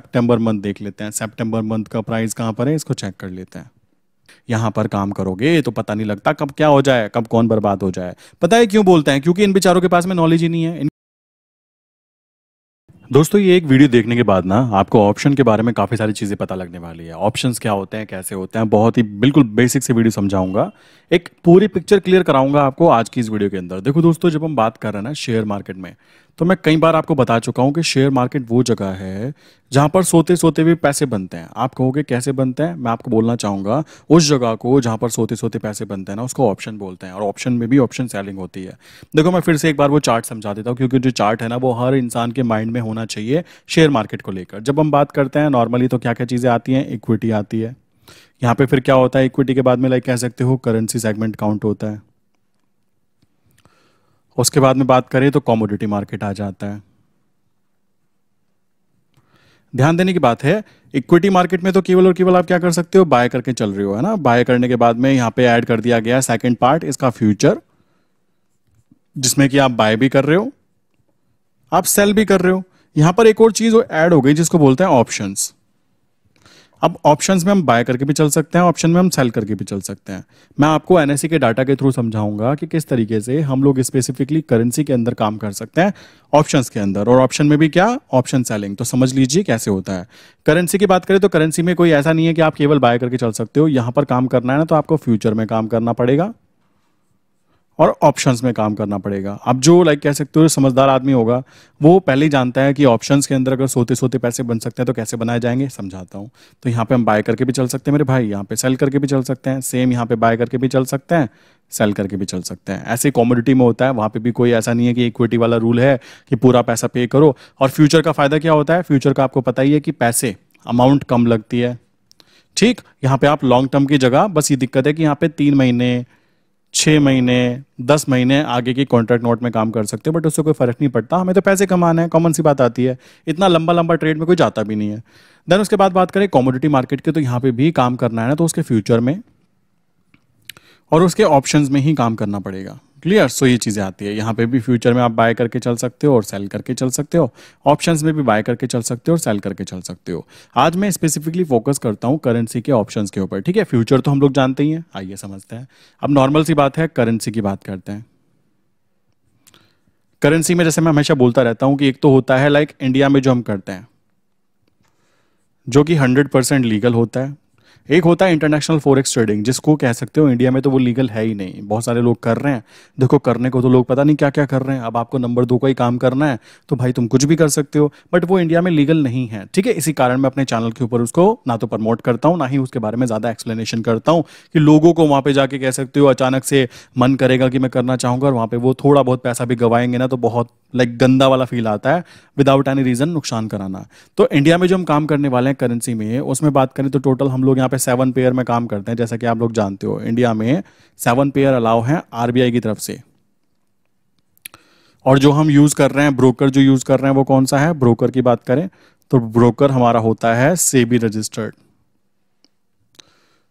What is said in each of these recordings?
September month देख लेते हैं सेप्टेम्बर मंथ का प्राइस कहाँ पर है इसको चेक कर लेते हैं यहां पर काम करोगे तो पता नहीं लगता कब क्या हो जाए कब कौन बर्बाद हो जाए पता है क्यों बोलते हैं क्योंकि इन बेचारों के पास में नॉलेज ही नहीं है इन... दोस्तों ये एक वीडियो देखने के बाद ना आपको ऑप्शन के बारे में काफ़ी सारी चीज़ें पता लगने वाली है ऑप्शंस क्या होते हैं कैसे होते हैं बहुत ही बिल्कुल बेसिक से वीडियो समझाऊंगा एक पूरी पिक्चर क्लियर कराऊंगा आपको आज की इस वीडियो के अंदर देखो दोस्तों जब हम बात कर रहे हैं ना शेयर मार्केट में तो मैं कई बार आपको बता चुका हूँ कि शेयर मार्केट वो जगह है जहाँ पर सोते सोते भी पैसे बनते हैं आप कहोगे कैसे बनते हैं मैं आपको बोलना चाहूँगा उस जगह को जहाँ पर सोते सोते पैसे बनते हैं ना उसको ऑप्शन बोलते हैं और ऑप्शन में भी ऑप्शन सेलिंग होती है देखो मैं फिर से एक बार वो चार्ट समझा देता हूँ क्योंकि जो चार्ट है ना वो हर इंसान के माइंड में होना चाहिए शेयर मार्केट को लेकर जब हम बात करते हैं नॉर्मली तो क्या क्या चीज़ें आती हैं इक्विटी आती है यहाँ पे फिर क्या होता है इक्विटी के बाद में लाइक कह सकते हो करेंसी सेगमेंट काउंट होता है उसके बाद में बात करें तो कॉमोडिटी मार्केट आ जाता है ध्यान देने की बात है इक्विटी मार्केट में तो केवल और केवल आप क्या कर सकते हो बाय करके चल रहे हो है ना बाय करने के बाद में यहां पे ऐड कर दिया गया सेकंड पार्ट इसका फ्यूचर जिसमें कि आप बाय भी कर रहे हो आप सेल भी कर रहे हो यहां पर एक और चीज ऐड हो गई जिसको बोलते हैं ऑप्शंस अब ऑप्शंस में हम बाय करके भी चल सकते हैं ऑप्शन में हम सेल करके भी चल सकते हैं मैं आपको एन e के डाटा के थ्रू समझाऊंगा कि किस तरीके से हम लोग स्पेसिफिकली करेंसी के अंदर काम कर सकते हैं ऑप्शन के अंदर और ऑप्शन में भी क्या ऑप्शन सेलिंग तो समझ लीजिए कैसे होता है करेंसी की बात करें तो करेंसी में कोई ऐसा नहीं है कि आप केवल बाय करके चल सकते हो यहाँ पर काम करना है ना तो आपको फ्यूचर में काम करना पड़ेगा और ऑप्शंस में काम करना पड़ेगा अब जो लाइक कह सकते हो समझदार आदमी होगा वो पहले ही जानता है कि ऑप्शंस के अंदर अगर सोते सोते पैसे बन सकते हैं तो कैसे बनाए जाएंगे समझाता हूँ तो यहाँ पे हम बाय करके भी चल सकते हैं मेरे भाई यहाँ पे सेल करके भी चल सकते हैं सेम यहाँ पे बाय करके भी चल सकते हैं सेल करके भी चल सकते हैं ऐसे कॉमोडिटी में होता है वहाँ पे भी कोई ऐसा नहीं है कि इक्विटी वाला रूल है कि पूरा पैसा पे करो और फ्यूचर का फ़ायदा क्या होता है फ्यूचर का आपको पता ही है कि पैसे अमाउंट कम लगती है ठीक यहाँ पे आप लॉन्ग टर्म की जगह बस ये दिक्कत है कि यहाँ पे तीन महीने छः महीने दस महीने आगे की कॉन्ट्रैक्ट नोट में काम कर सकते हो बट उससे कोई फ़र्क नहीं पड़ता हमें तो पैसे कमाने हैं कॉमन सी बात आती है इतना लंबा लंबा ट्रेड में कोई जाता भी नहीं है देन उसके बाद बात करें कॉमोडिटी मार्केट की तो यहाँ पे भी काम करना है ना तो उसके फ्यूचर में और उसके ऑप्शंस में ही काम करना पड़ेगा क्लियर सो ये चीज़ें आती है यहाँ पे भी फ्यूचर में आप बाय करके चल सकते हो और सेल करके चल सकते हो ऑप्शंस में भी बाय करके चल सकते हो और सेल करके चल सकते हो आज मैं स्पेसिफिकली फोकस करता हूँ करेंसी के ऑप्शंस के ऊपर ठीक है फ्यूचर तो हम लोग जानते ही हैं आइए समझते हैं अब नॉर्मल सी बात है करेंसी की बात करते हैं करेंसी में जैसे मैं हमेशा बोलता रहता हूँ कि एक तो होता है लाइक इंडिया में जो हम करते हैं जो कि हंड्रेड परसेंट लीगल होता है एक होता है इंटरनेशनल फॉरेक्स ट्रेडिंग जिसको कह सकते हो इंडिया में तो वो लीगल है ही नहीं बहुत सारे लोग कर रहे हैं देखो करने को तो लोग पता नहीं क्या क्या कर रहे हैं अब आपको नंबर दो का ही काम करना है तो भाई तुम कुछ भी कर सकते हो बट वो इंडिया में लीगल नहीं है ठीक है इसी कारण मैं अपने चैनल के ऊपर उसको ना तो प्रमोट करता हूँ ना ही उसके बारे में ज़्यादा एक्सप्लेनेशन करता हूँ कि लोगों को वहाँ पर जाके कह सकते हो अचानक से मन करेगा कि मैं करना चाहूँगा और वहाँ पर वो थोड़ा बहुत पैसा भी गवाएंगे ना तो बहुत लाइक गंदा वाला फील आता है विदाउट एनी रीज़न नुकसान कराना तो इंडिया में जो हम काम करने वाले हैं करेंसी में उसमें बात करें तो टोटल हम लोग यहाँ पे सेवन पेयर में काम करते हैं जैसा कि आप लोग जानते हो इंडिया में सेवन पेयर अलाउ हैं आरबीआई की तरफ से और जो हम यूज़ कर रहे हैं ब्रोकर जो यूज़ कर रहे हैं वो कौन सा है ब्रोकर की बात करें तो ब्रोकर हमारा होता है सेबी रजिस्टर्ड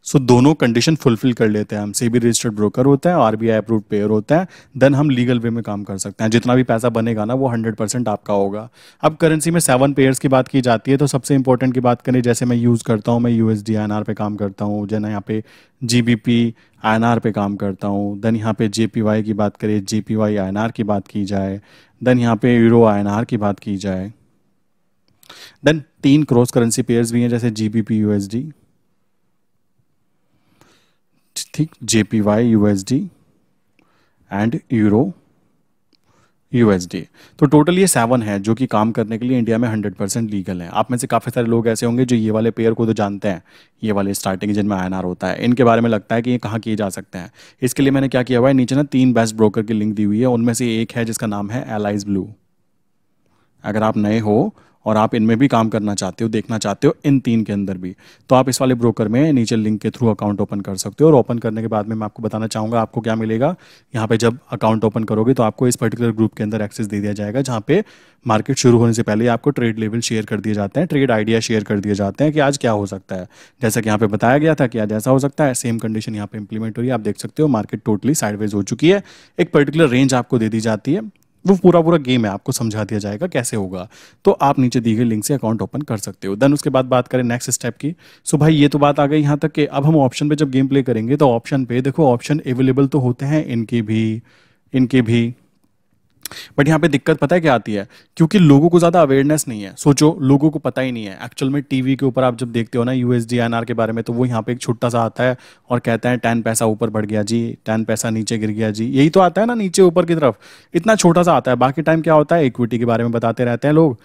सो so, दोनों कंडीशन फुलफिल कर लेते हैं हम सेबी रजिस्टर्ड ब्रोकर होता है आरबीआई अप्रूव पेयर होता है देन हम लीगल वे में काम कर सकते हैं जितना भी पैसा बनेगा ना वो हंड्रेड परसेंट आपका होगा अब करेंसी में सेवन पेयर्स की बात की जाती है तो सबसे इंपॉर्टेंट की बात करें जैसे मैं यूज़ करता हूँ मैं यू एस पे काम करता हूँ जैन यहाँ पे जी बी पी आई पे काम करता हूँ देन यहाँ पे जे पी वाई की बात करें J P Y I N R की बात की जाए देन यहाँ पे यूरो आई एन आर की बात की जाए देन तीन क्रॉस करेंसी पेयर्स भी हैं जैसे G B P U S D ठीक JPY USD and euro USD तो टोटल ये सेवन है जो कि काम करने के लिए इंडिया में हंड्रेड परसेंट लीगल है आप में से काफ़ी सारे लोग ऐसे होंगे जो ये वाले पेयर को तो जानते हैं ये वाले स्टार्टिंग जिनमें आई होता है इनके बारे में लगता है कि ये कहाँ किए जा सकते हैं इसके लिए मैंने क्या किया हुआ है नीचे ना तीन बेस्ट ब्रोकर की लिंक दी हुई है उनमें से एक है जिसका नाम है एलाइज ब्लू अगर आप नए हो और आप इनमें भी काम करना चाहते हो देखना चाहते हो इन तीन के अंदर भी तो आप इस वाले ब्रोकर में नीचे लिंक के थ्रू अकाउंट ओपन कर सकते हो और ओपन करने के बाद में मैं आपको बताना चाहूँगा आपको क्या मिलेगा यहाँ पे जब अकाउंट ओपन करोगे तो आपको इस पर्टिकुलर ग्रुप के अंदर एक्सेस दे दिया जाएगा जहाँ पे मार्केट शुरू होने से पहले आपको ट्रेड लेवल शेयर कर दिए जाते हैं ट्रेड आइडिया शेयर कर दिए जाते हैं कि आज क्या हो सकता है जैसा कि यहाँ पे बताया गया था कि आज ऐसा हो सकता है सेम कंडीशन यहाँ पे इंप्लीमेंट हो रही है आप देख सकते हो मार्केट टोटली साइडवेज हो चुकी है एक पर्टिकुलर रेंज आपको दे दी जाती है वो पूरा पूरा गेम है आपको समझा दिया जाएगा कैसे होगा तो आप नीचे दी गई लिंक से अकाउंट ओपन कर सकते हो देन उसके बाद बात करें नेक्स्ट स्टेप की सो भाई ये तो बात आ गई यहाँ तक कि अब हम ऑप्शन पे जब गेम प्ले करेंगे तो ऑप्शन पे देखो ऑप्शन अवेलेबल तो होते हैं इनके भी इनके भी बट यहाँ पे दिक्कत पता है क्या आती है क्योंकि लोगों को ज़्यादा अवेयरनेस नहीं है सोचो लोगों को पता ही नहीं है एक्चुअल में टीवी के ऊपर आप जब देखते हो ना यूएसडी एनआर के बारे में तो वो यहाँ पे एक छोटा सा आता है और कहते हैं टेन पैसा ऊपर बढ़ गया जी टेन पैसा नीचे गिर गया जी यही तो आता है ना नीचे ऊपर की तरफ इतना छोटा सा आता है बाकी टाइम क्या होता है इक्विटी के बारे में बताते रहते हैं लोग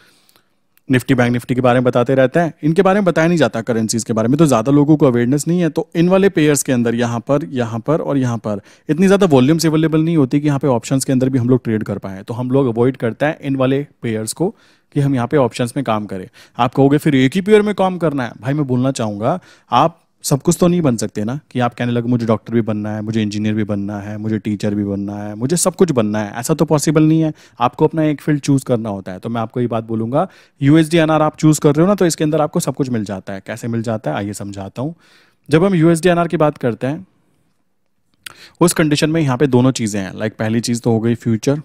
निफ्टी बैंक निफ्टी के बारे में बताते रहते हैं इनके बारे में बताया नहीं जाता करेंसीज के बारे में तो ज़्यादा लोगों को अवेयरनेस नहीं है तो इन वाले पेयर्स के अंदर यहाँ पर यहाँ पर और यहाँ पर इतनी ज़्यादा वॉल्यूम्स अवेलेबल नहीं होती कि यहाँ पे ऑप्शन के अंदर भी हम लोग ट्रेड कर पाएँ तो हम लोग अवॉइड करते हैं इन वाले पेयर्स को कि हम यहाँ पे ऑप्शंस में काम करें आप कहोगे फिर एक ही पेयर में काम करना है भाई मैं बोलना चाहूँगा आप सब कुछ तो नहीं बन सकते ना कि आप कहने लगे मुझे डॉक्टर भी बनना है मुझे इंजीनियर भी बनना है मुझे टीचर भी बनना है मुझे सब कुछ बनना है ऐसा तो पॉसिबल नहीं है आपको अपना एक फील्ड चूज करना होता है तो मैं आपको ये बात बोलूंगा यूएसडी एनआर आप चूज कर रहे हो ना तो इसके अंदर आपको सब कुछ मिल जाता है कैसे मिल जाता है आइए समझाता हूँ जब हम यूएसडी एनआर की बात करते हैं उस कंडीशन में यहाँ पे दोनों चीजें हैं लाइक पहली चीज तो हो गई फ्यूचर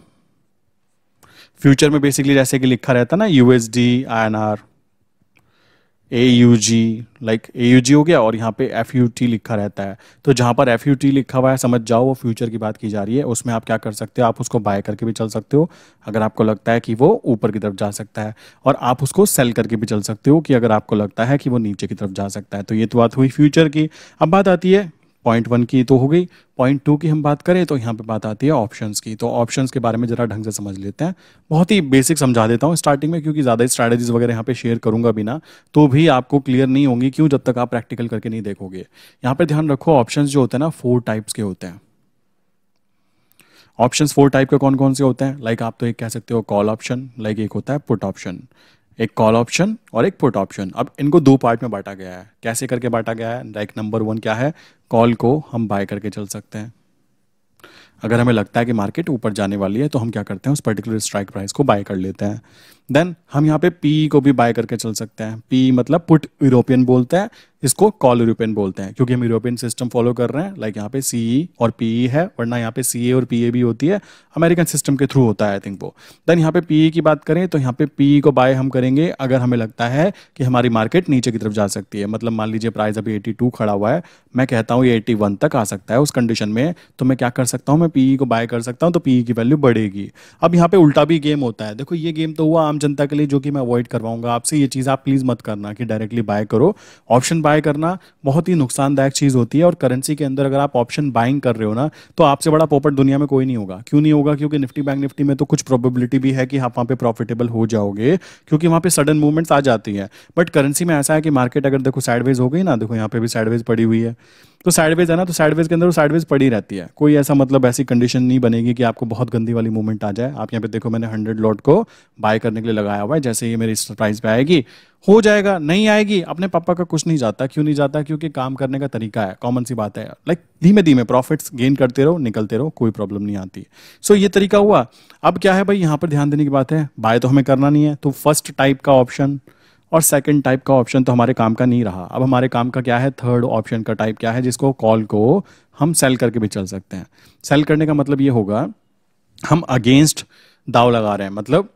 फ्यूचर में बेसिकली जैसे कि लिखा रहता है ना USD I N R A U G like A U G हो गया और यहाँ पे एफ यू टी लिखा रहता है तो जहाँ पर एफ यू टी लिखा हुआ है समझ जाओ वो फ्यूचर की बात की जा रही है उसमें आप क्या कर सकते हो आप उसको बाय करके भी चल सकते हो अगर आपको लगता है कि वो ऊपर की तरफ जा सकता है और आप उसको सेल करके भी चल सकते हो कि अगर आपको लगता है कि वो नीचे की तरफ जा सकता है तो ये तो बात हुई फ्यूचर की अब बात आती है पॉइंट वन की तो हो गई पॉइंट टू की हम बात करें तो यहाँ पे बात आती है ऑप्शंस की तो ऑप्शंस के बारे में जरा ढंग से समझ लेते हैं बहुत ही बेसिक समझा देता हूँ स्टार्टिंग में क्योंकि ज़्यादा स्ट्रैटेजीज वगैरह यहाँ पे शेयर करूंगा बिना तो भी आपको क्लियर नहीं होंगी क्यों जब तक आप प्रैक्टिकल करके नहीं देखोगे यहाँ पर ध्यान रखो ऑप्शन जो होते हैं ना फोर टाइप्स के होते हैं ऑप्शन फोर टाइप के कौन कौन से होते हैं लाइक like आप तो एक कह सकते हो कॉल ऑप्शन लाइक एक होता है पुट ऑप्शन एक कॉल ऑप्शन और एक पुट ऑप्शन अब इनको दो पार्ट में बांटा गया है कैसे करके बांटा गया है लाइक नंबर वन क्या है कॉल को हम बाय करके चल सकते हैं अगर हमें लगता है कि मार्केट ऊपर जाने वाली है तो हम क्या करते हैं उस पर्टिकुलर स्ट्राइक प्राइस को बाय कर लेते हैं देन हम यहाँ पे पी को भी बाय करके चल सकते हैं पी मतलब पुट यूरोपियन बोलते हैं इसको कॉल यूरोपियन बोलते हैं क्योंकि हम यूरोपियन सिस्टम फॉलो कर रहे हैं लाइक यहाँ पे सीई और पीई है वरना यहाँ पे सीए और पीए भी होती है अमेरिकन सिस्टम के थ्रू होता है आई थिंक वो देन यहाँ पे पीई की बात करें तो यहाँ पे पीई को बाय हम करेंगे अगर हमें लगता है कि हमारी मार्केट नीचे की तरफ जा सकती है मतलब मान लीजिए प्राइस अभी एटी खड़ा हुआ है मैं कहता हूँ ये एटी तक आ सकता है उस कंडीशन में तो मैं क्या कर सकता हूँ मैं पीई को बाय कर सकता हूँ तो पीई की वैल्यू बढ़ेगी अब यहाँ पे उल्टा भी गेम होता है देखो ये गेम तो हुआ आम जनता के लिए जो कि मैं अवॉइड करवाऊंगा आपसे ये चीज़ आप प्लीज़ मत करना कि डायरेक्टली बाय करो ऑप्शन बाय करना बहुत ही नुकसानदायक चीज़ होती है और करेंसी के अंदर अगर आप ऑप्शन बाइंग कर रहे हो ना तो आपसे बड़ा पोपट दुनिया में कोई नहीं होगा क्यों नहीं होगा क्योंकि निफ्टी बैंक निफ्टी में तो कुछ प्रोबेबिलिटी भी है कि आप वहाँ पर प्रॉफिटेबल हो जाओगे क्योंकि वहाँ पर सडन मूवमेंट्स आ जाती हैं बट करेंसी में ऐसा है कि मार्केट अगर देखो साइडवेज हो गई ना देखो यहाँ पर भी साइडवेज पड़ी हुई है तो साइडवेज है ना तो साइडवेज के अंदर वो साइडवेज पड़ी रहती है कोई ऐसा मतलब ऐसी कंडीशन नहीं बनेगी कि आपको बहुत गंदी वाली मूवमेंट आ जाए आप यहाँ पे देखो मैंने हंड्रेड लॉट को बाय करने के लिए लगाया हुआ है जैसे ये मेरी सरप्राइज पे आएगी हो जाएगा नहीं आएगी अपने पापा का कुछ नहीं जाता क्यों नहीं जाता क्योंकि काम करने का तरीका है कॉमन सी बात है लाइक धीमे धीमे प्रॉफिट्स गेन करते रहो निकलते रहो कोई प्रॉब्लम नहीं आती सो so, ये तरीका हुआ अब क्या है भाई यहाँ पर ध्यान देने की बात है बाय तो हमें करना नहीं है तो फर्स्ट टाइप का ऑप्शन और सेकंड टाइप का ऑप्शन तो हमारे काम का नहीं रहा अब हमारे काम का क्या है थर्ड ऑप्शन का टाइप क्या है जिसको कॉल को हम सेल करके भी चल सकते हैं सेल करने का मतलब ये होगा हम अगेंस्ट दाव लगा रहे हैं मतलब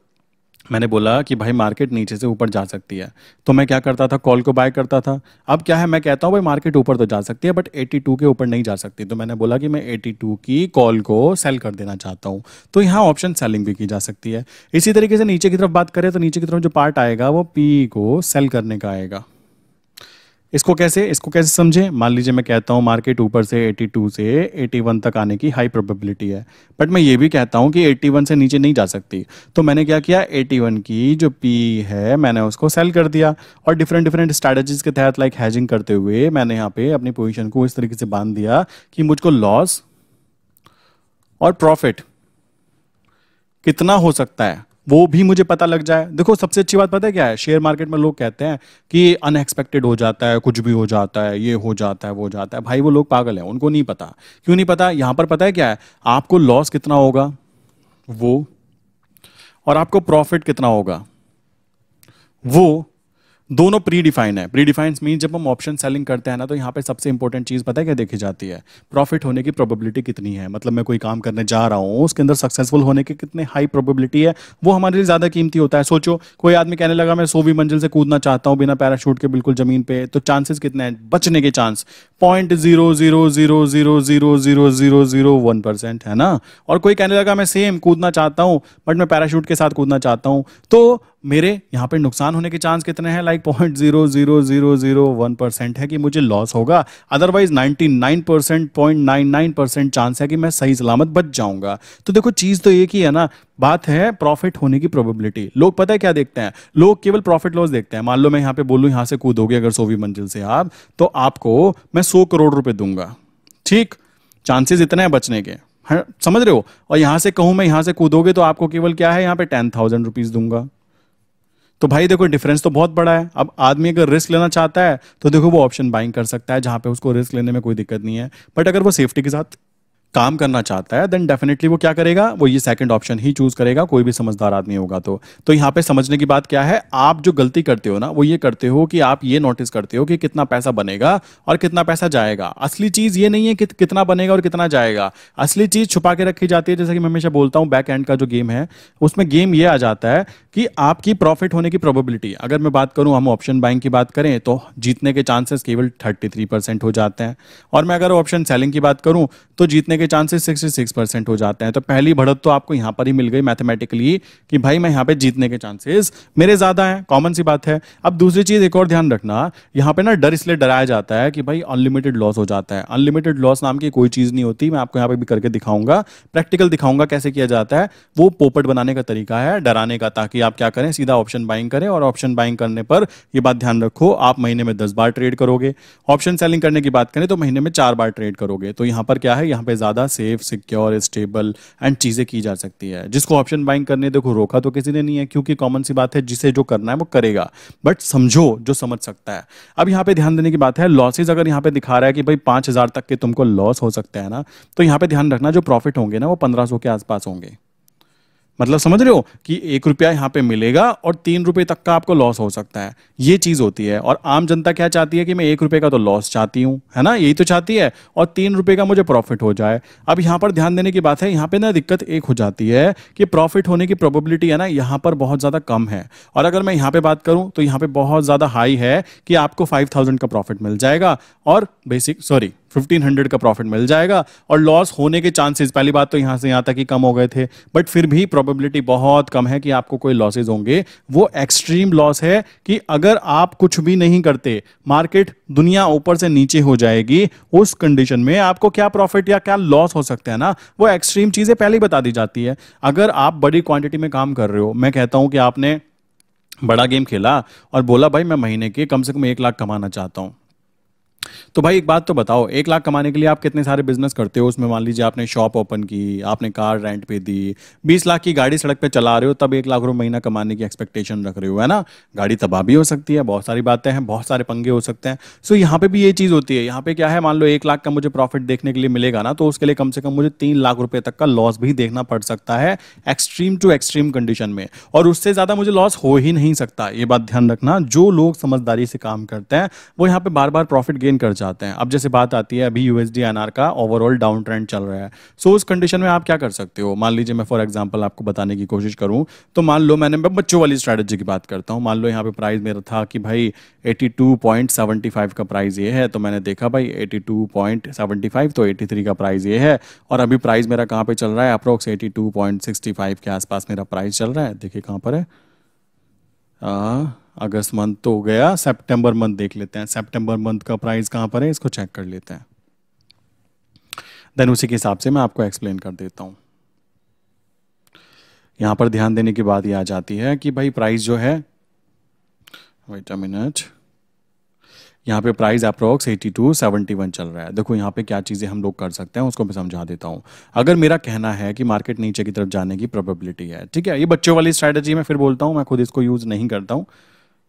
मैंने बोला कि भाई मार्केट नीचे से ऊपर जा सकती है तो मैं क्या करता था कॉल को बाय करता था अब क्या है मैं कहता हूँ भाई मार्केट ऊपर तो जा सकती है बट 82 के ऊपर नहीं जा सकती तो मैंने बोला कि मैं 82 की कॉल को सेल कर देना चाहता हूँ तो यहाँ ऑप्शन सेलिंग भी की जा सकती है इसी तरीके से नीचे की तरफ बात करें तो नीचे की तरफ जो पार्ट आएगा वो पी को सेल करने का आएगा इसको कैसे इसको कैसे समझे मान लीजिए मैं कहता हूँ मार्केट ऊपर से 82 से 81 तक आने की हाई प्रोबेबिलिटी है बट मैं ये भी कहता हूँ कि 81 से नीचे नहीं जा सकती तो मैंने क्या किया 81 की जो पी है मैंने उसको सेल कर दिया और डिफरेंट डिफरेंट स्ट्रैटेजीज के तहत लाइक हैजिंग करते हुए मैंने यहाँ पे अपनी पोजिशन को इस तरीके से बांध दिया कि मुझको लॉस और प्रॉफिट कितना हो सकता है वो भी मुझे पता लग जाए देखो सबसे अच्छी बात पता है क्या है शेयर मार्केट में लोग कहते हैं कि अनएक्सपेक्टेड हो जाता है कुछ भी हो जाता है ये हो जाता है वो जाता है भाई वो लोग पागल हैं उनको नहीं पता क्यों नहीं पता यहाँ पर पता है क्या है आपको लॉस कितना होगा वो और आपको प्रॉफिट कितना होगा वो दोनों प्री डिफाइन है प्री डिफाइन मीन जब हम ऑप्शन सेलिंग करते हैं ना तो यहाँ पे सबसे इंपॉर्टेंट चीज़ पता है क्या देखी जाती है प्रॉफिट होने की प्रोबेबिलिटी कितनी है मतलब मैं कोई काम करने जा रहा हूँ उसके अंदर सक्सेसफुल होने की कितने हाई प्रोबेबिलिटी है वो हमारे लिए ज़्यादा कीमती होता है सोचो कोई आदमी कहने लगा मैं सोवी मंजिल से कूदना चाहता हूँ बिना पैराशूट के बिल्कुल जमीन पे तो चांसेस कितने हैं बचने के chance point zero zero zero zero zero zero zero zero one percent है ना और कोई कहने लगा मैं सेम कूदना चाहता हूँ बट मैं पैराशूट के साथ कूदना चाहता हूँ तो मेरे यहाँ पे नुकसान होने के चांस कितने हैं like point zero zero zero zero one percent है कि मुझे लॉस होगा otherwise ninety nine percent point nine nine percent chance है कि मैं सही सलामत बच जाऊंगा तो देखो चीज़ तो एक ही है ना बात है प्रॉफिट होने की प्रोबेबिलिटी लोग पता है क्या देखते हैं लोग केवल प्रॉफिट लॉस देखते हैं मान लो मैं यहाँ पे बोलूँ यहाँ से कूदोगे अगर सोवी मंजिल से आप तो आपको मैं सौ करोड़ रुपए दूंगा ठीक चांसेस इतने हैं बचने के हाँ, समझ रहे हो और यहाँ से कहूँ मैं यहाँ से कूदोगे तो आपको केवल क्या है यहाँ पे टेन थाउजेंड रुपीज़ दूंगा तो भाई देखो डिफरेंस तो बहुत बड़ा है अब आदमी अगर रिस्क लेना चाहता है तो देखो वो ऑप्शन बाइंग कर सकता है जहां पे उसको रिस्क लेने में कोई दिक्कत नहीं है बट अगर वो सेफ्टी के साथ काम करना चाहता है देन डेफिनेटली वो क्या करेगा वो ये सेकंड ऑप्शन ही चूज करेगा कोई भी समझदार आदमी होगा तो तो यहाँ पे समझने की बात क्या है आप जो गलती करते हो ना वो ये करते हो कि आप ये नोटिस करते हो कि कितना पैसा बनेगा और कितना पैसा जाएगा असली चीज ये नहीं है कि कितना बनेगा और कितना जाएगा असली चीज छुपा के रखी जाती है जैसे कि मैं हमेशा बोलता हूँ बैक एंड का जो गेम है उसमें गेम ये आ जाता है कि आपकी प्रॉफिट होने की प्रोबेबिलिटी अगर मैं बात करूँ हम ऑप्शन बाइंग की बात करें तो जीतने के चांसेस केवल थर्टी हो जाते हैं और मैं अगर ऑप्शन सेलिंग की बात करूँ तो जीतने के चांसेस सिक्सटी सिक्स परसेंट हो जाते हैं तो पहली बढ़त तो आपको यहां पर ही मिल गई मैथमेटिकली कि भाई मैं यहां पे जीतने के चांसेस मेरे ज़्यादा हैं कॉमन सी बात है अब दूसरी चीज़ एक और ध्यान रखना यहां पे ना डर इसलिए डराया जाता है कि भाई अनलिमिटेड लॉस हो जाता है अनलिमिटेड लॉस नाम की कोई चीज़ नहीं होती मैं आपको यहां पर भी करके दिखाऊंगा प्रैक्टिकल दिखाऊंगा कैसे किया जाता है वो पोपट बनाने का तरीका है डराने का ताकि आप क्या करें सीधा ऑप्शन बाइंग करें और ऑप्शन बाइंग करने पर यह बात ध्यान रखो आप महीने में दस बार ट्रेड करोगे ऑप्शन सेलिंग करने की बात करें तो महीने में चार बार ट्रेड करोगे तो यहां पर क्या है यहां पर ज़्यादा सेफ सिक्योर स्टेबल एंड चीज़ें की जा सकती है जिसको ऑप्शन बाइंग करने देखो रोका तो किसी ने नहीं है क्योंकि कॉमन सी बात है जिसे जो करना है वो करेगा बट समझो जो समझ सकता है अब यहाँ पे ध्यान देने की बात है लॉसेज अगर यहाँ पे दिखा रहा है कि भाई पाँच तक के तुमको लॉस हो सकता है ना तो यहाँ पे ध्यान रखना जो प्रॉफिट होंगे ना वो पंद्रह के आसपास होंगे मतलब समझ रहे हो कि एक रुपया यहाँ पे मिलेगा और तीन रुपये तक का आपको लॉस हो सकता है ये चीज़ होती है और आम जनता क्या चाहती है कि मैं एक रुपये का तो लॉस चाहती हूँ है ना यही तो चाहती है और तीन रुपये का मुझे प्रॉफिट हो जाए अब यहाँ पर ध्यान देने की बात है यहाँ पे ना दिक्कत एक हो जाती है कि प्रॉफिट होने की प्रॉबिलिटी है ना यहाँ पर बहुत ज़्यादा कम है और अगर मैं यहाँ पर बात करूँ तो यहाँ पर बहुत ज़्यादा हाई है कि आपको फाइव का प्रॉफिट मिल जाएगा और बेसिक सॉरी 1500 का प्रॉफिट मिल जाएगा और लॉस होने के चांसेस पहली बात तो यहां से यहां तक ही कम हो गए थे बट फिर भी प्रोबेबिलिटी बहुत कम है कि आपको कोई लॉसेज होंगे वो एक्सट्रीम लॉस है कि अगर आप कुछ भी नहीं करते मार्केट दुनिया ऊपर से नीचे हो जाएगी उस कंडीशन में आपको क्या प्रॉफिट या क्या लॉस हो सकते हैं ना वो एक्सट्रीम चीज़ें पहले बता दी जाती है अगर आप बड़ी क्वांटिटी में काम कर रहे हो मैं कहता हूं कि आपने बड़ा गेम खेला और बोला भाई मैं महीने के कम से कम एक लाख कमाना चाहता हूं तो भाई एक बात तो बताओ एक लाख कमाने के लिए आप कितने सारे बिजनेस करते हो उसमें मान लीजिए आपने शॉप ओपन की आपने कार रेंट पे दी बीस लाख की गाड़ी सड़क पे चला रहे हो तब एक लाख रुपए महीना कमाने की एक्सपेक्टेशन रख रहे हो है ना गाड़ी तबाह भी हो सकती है बहुत सारी बातें हैं बहुत सारे पंगे हो सकते हैं सो यहाँ पे भी ये चीज़ होती है यहाँ पे क्या है मान लो एक लाख का मुझे प्रॉफिट देखने के लिए मिलेगा ना तो उसके लिए कम से कम मुझे तीन लाख रुपए तक का लॉस भी देखना पड़ सकता है एक्सट्रीम टू एक्सट्रीम कंडीशन में और उससे ज़्यादा मुझे लॉस हो ही नहीं सकता ये बात ध्यान रखना जो लोग समझदारी से काम करते हैं वो यहाँ पे बार बार प्रॉफिट गेन सेलिंग कर जाते हैं अब जैसे बात आती है अभी यूएसडी एनआर का ओवरऑल डाउन ट्रेंड चल रहा है सो उस कंडीशन में आप क्या कर सकते हो मान लीजिए मैं फॉर एग्जाम्पल आपको बताने की कोशिश करूँ तो मान लो मैंने मैं बच्चों वाली स्ट्रैटेजी की बात करता हूँ मान लो यहाँ पे प्राइस मेरा था कि भाई 82.75 का प्राइस ये है तो मैंने देखा भाई 82.75 तो 83 का प्राइस ये है और अभी प्राइस मेरा कहाँ पे चल रहा है अप्रोक्स 82.65 के आसपास मेरा प्राइस चल रहा है देखिए कहाँ पर है आ, हाँ। अगस्त मंथ तो हो गया सितंबर मंथ देख लेते हैं सितंबर मंथ का प्राइस कहां पर है इसको चेक कर लेते हैं देन उसी के हिसाब से मैं आपको एक्सप्लेन कर देता हूं यहां पर ध्यान देने की बात यह आ जाती है कि भाई प्राइस जो है वेट अ मिनट यहाँ पे प्राइस अप्रोक्स 82 71 चल रहा है देखो यहाँ पे क्या चीज़ें हम लोग कर सकते हैं उसको मैं समझा देता हूँ अगर मेरा कहना है कि मार्केट नीचे की तरफ जाने की प्रोबेबिलिटी है ठीक है ये बच्चों वाली स्ट्रैटेजी मैं फिर बोलता हूँ मैं खुद इसको यूज़ नहीं करता हूँ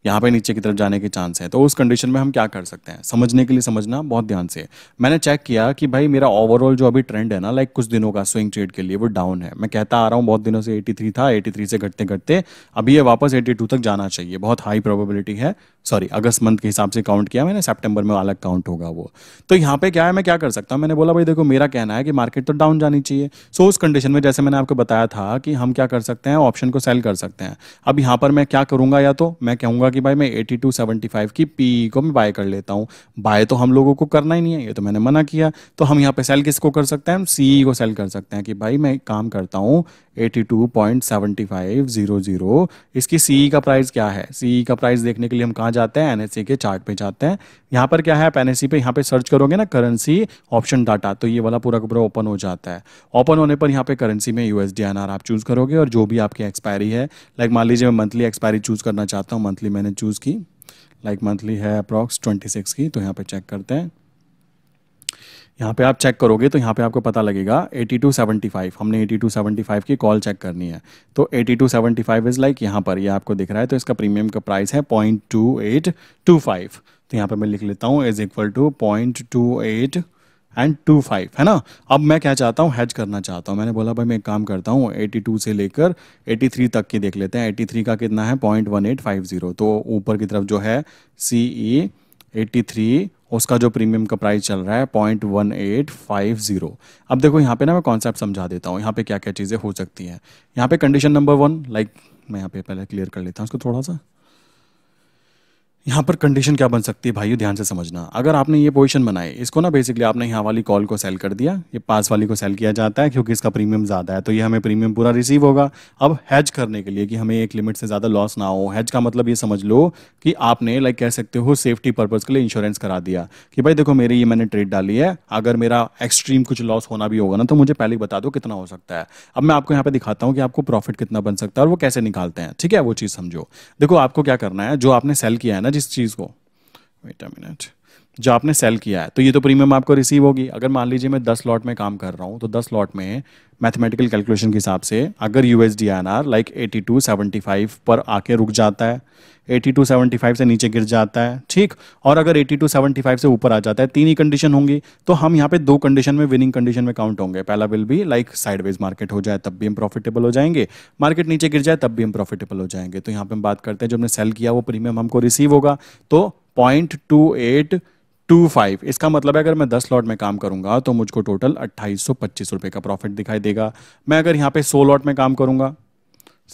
यहाँ पे नीचे की तरफ जाने के चांस है तो उस कंडीशन में हम क्या कर सकते हैं समझने के लिए समझना बहुत ध्यान से मैंने चेक किया कि भाई मेरा ओवरऑल जो अभी ट्रेंड है ना लाइक कुछ दिनों का स्विंग ट्रेड के लिए वो डाउन है मैं कहता आ रहा हूँ बहुत दिनों से 83 था 83 से घटते घटते अभी ये वापस 82 तक जाना चाहिए बहुत हाई प्रोबेबिलिटी है सॉरी अगस्त मंथ के हिसाब से काउंट किया मैंने सेप्टेम्बर में अलग काउंट होगा वो तो यहाँ पे क्या है मैं क्या कर सकता हूँ मैंने बोला भाई देखो मेरा कहना है कि मार्केट तो डाउन जानी चाहिए सो उस कंडीशन में जैसे मैंने आपको बताया था कि हम क्या कर सकते हैं ऑप्शन को सेल कर सकते हैं अब यहाँ पर मैं क्या करूँगा या तो मैं कहूँगा होगा कि भाई मैं एटी टू सेवेंटी फाइव की पी e को मैं बाय कर लेता हूँ बाय तो हम लोगों को करना ही नहीं है ये तो मैंने मना किया तो हम यहाँ पे सेल किसको कर सकते हैं हम सीई e को सेल कर सकते हैं कि भाई मैं काम करता हूँ 82.7500 इसकी सी का प्राइस क्या है सी का प्राइस देखने के लिए हम कहाँ जाते हैं एनएससी के चार्ट पे जाते हैं यहाँ पर क्या है आप एनएससी पे यहाँ पे सर्च करोगे ना करेंसी ऑप्शन डाटा तो ये वाला पूरा का पूरा ओपन हो जाता है ओपन होने पर यहाँ पे करेंसी में यू एनआर आप चूज़ करोगे और जो भी आपकी एक्सपायरी है लाइक मान लीजिए मैं मंथली एक्सपायरी चूज़ करना चाहता हूँ मंथली मैंने चूज़ की लाइक मंथली है अप्रॉक्स ट्वेंटी की तो यहाँ पर चेक करते हैं यहाँ पे आप चेक करोगे तो यहाँ पे आपको पता लगेगा 8275 हमने 8275 की कॉल चेक करनी है तो 8275 इज़ लाइक यहाँ पर ये यह आपको दिख रहा है तो इसका प्रीमियम का प्राइस है point two eight two five तो यहाँ पे मैं लिख लेता हूँ is equal to point two eight and two five है ना अब मैं क्या चाहता हूँ हैज करना चाहता हूँ मैंने बोला भाई मैं एक काम करता हूँ एटी टू से लेकर एटी थ्री तक की देख लेते हैं एटी थ्री का कितना है point one eight five zero तो ऊपर की तरफ जो है सी ई एटी थ्री उसका जो प्रीमियम का प्राइस चल रहा है point one eight five zero अब देखो यहाँ पे ना मैं कॉन्सेप्ट समझा देता हूँ यहाँ पे क्या क्या चीज़ें हो सकती हैं यहाँ पे कंडीशन नंबर वन लाइक मैं यहाँ पे पहले क्लियर कर लेता हूँ उसको थोड़ा सा यहाँ पर कंडीशन क्या बन सकती है भाई ध्यान से समझना अगर आपने ये पोजीशन बनाई इसको ना बेसिकली आपने यहाँ वाली कॉल को सेल कर दिया ये पास वाली को सेल किया जाता है क्योंकि इसका प्रीमियम ज़्यादा है तो ये हमें प्रीमियम पूरा रिसीव होगा अब हैज करने के लिए कि हमें एक लिमिट से ज़्यादा लॉस ना हो हैज का मतलब ये समझ लो कि आपने लाइक कह सकते हो सेफ्टी पर्पज़ के लिए इंश्योरेंस करा दिया कि भाई देखो मेरी ये मैंने ट्रेड डाली है अगर मेरा एक्सट्रीम कुछ लॉस होना भी होगा ना तो मुझे पहले बता दो कितना हो सकता है अब मैं आपको यहाँ पर दिखाता हूँ कि आपको प्रॉफिट कितना बन सकता है और वो कैसे निकालते हैं ठीक है वो चीज़ समझो देखो आपको क्या करना है जो आपने सेल किया है ना जिस चीज़ को वेट अ मिनट जो आपने सेल किया है तो ये तो प्रीमियम आपको रिसीव होगी अगर मान लीजिए मैं दस लॉट में काम कर रहा हूँ तो दस लॉट में मैथमेटिकल कैलकुलेशन के हिसाब से अगर U S D N R like eighty two seventy five पर आके रुक जाता है एटी टू सेवेंटी फाइव से नीचे गिर जाता है ठीक और अगर एटी टू सेवेंटी फाइव से ऊपर आ जाता है तीन ही कंडीशन होंगी तो हम यहाँ पे दो कंडीशन में विनिंग कंडीशन में काउंट होंगे पहला विल भी लाइक साइडवेज मार्केट हो जाए तब भी हम प्रॉफिटेबल हो जाएंगे मार्केट नीचे गिर जाए तब भी हम प्रॉफिटेबल हो जाएंगे तो यहाँ पे हम बात करते हैं जो हमने सेल किया वो प्रीमियम हमको रिसीव होगा तो point two eight two five इसका मतलब है अगर मैं दस लॉट में काम करूंगा तो मुझको टोटल अट्ठाईस सौ पच्चीस रुपए का प्रॉफिट दिखाई देगा मैं अगर यहाँ पे सौ लॉट में काम करूंगा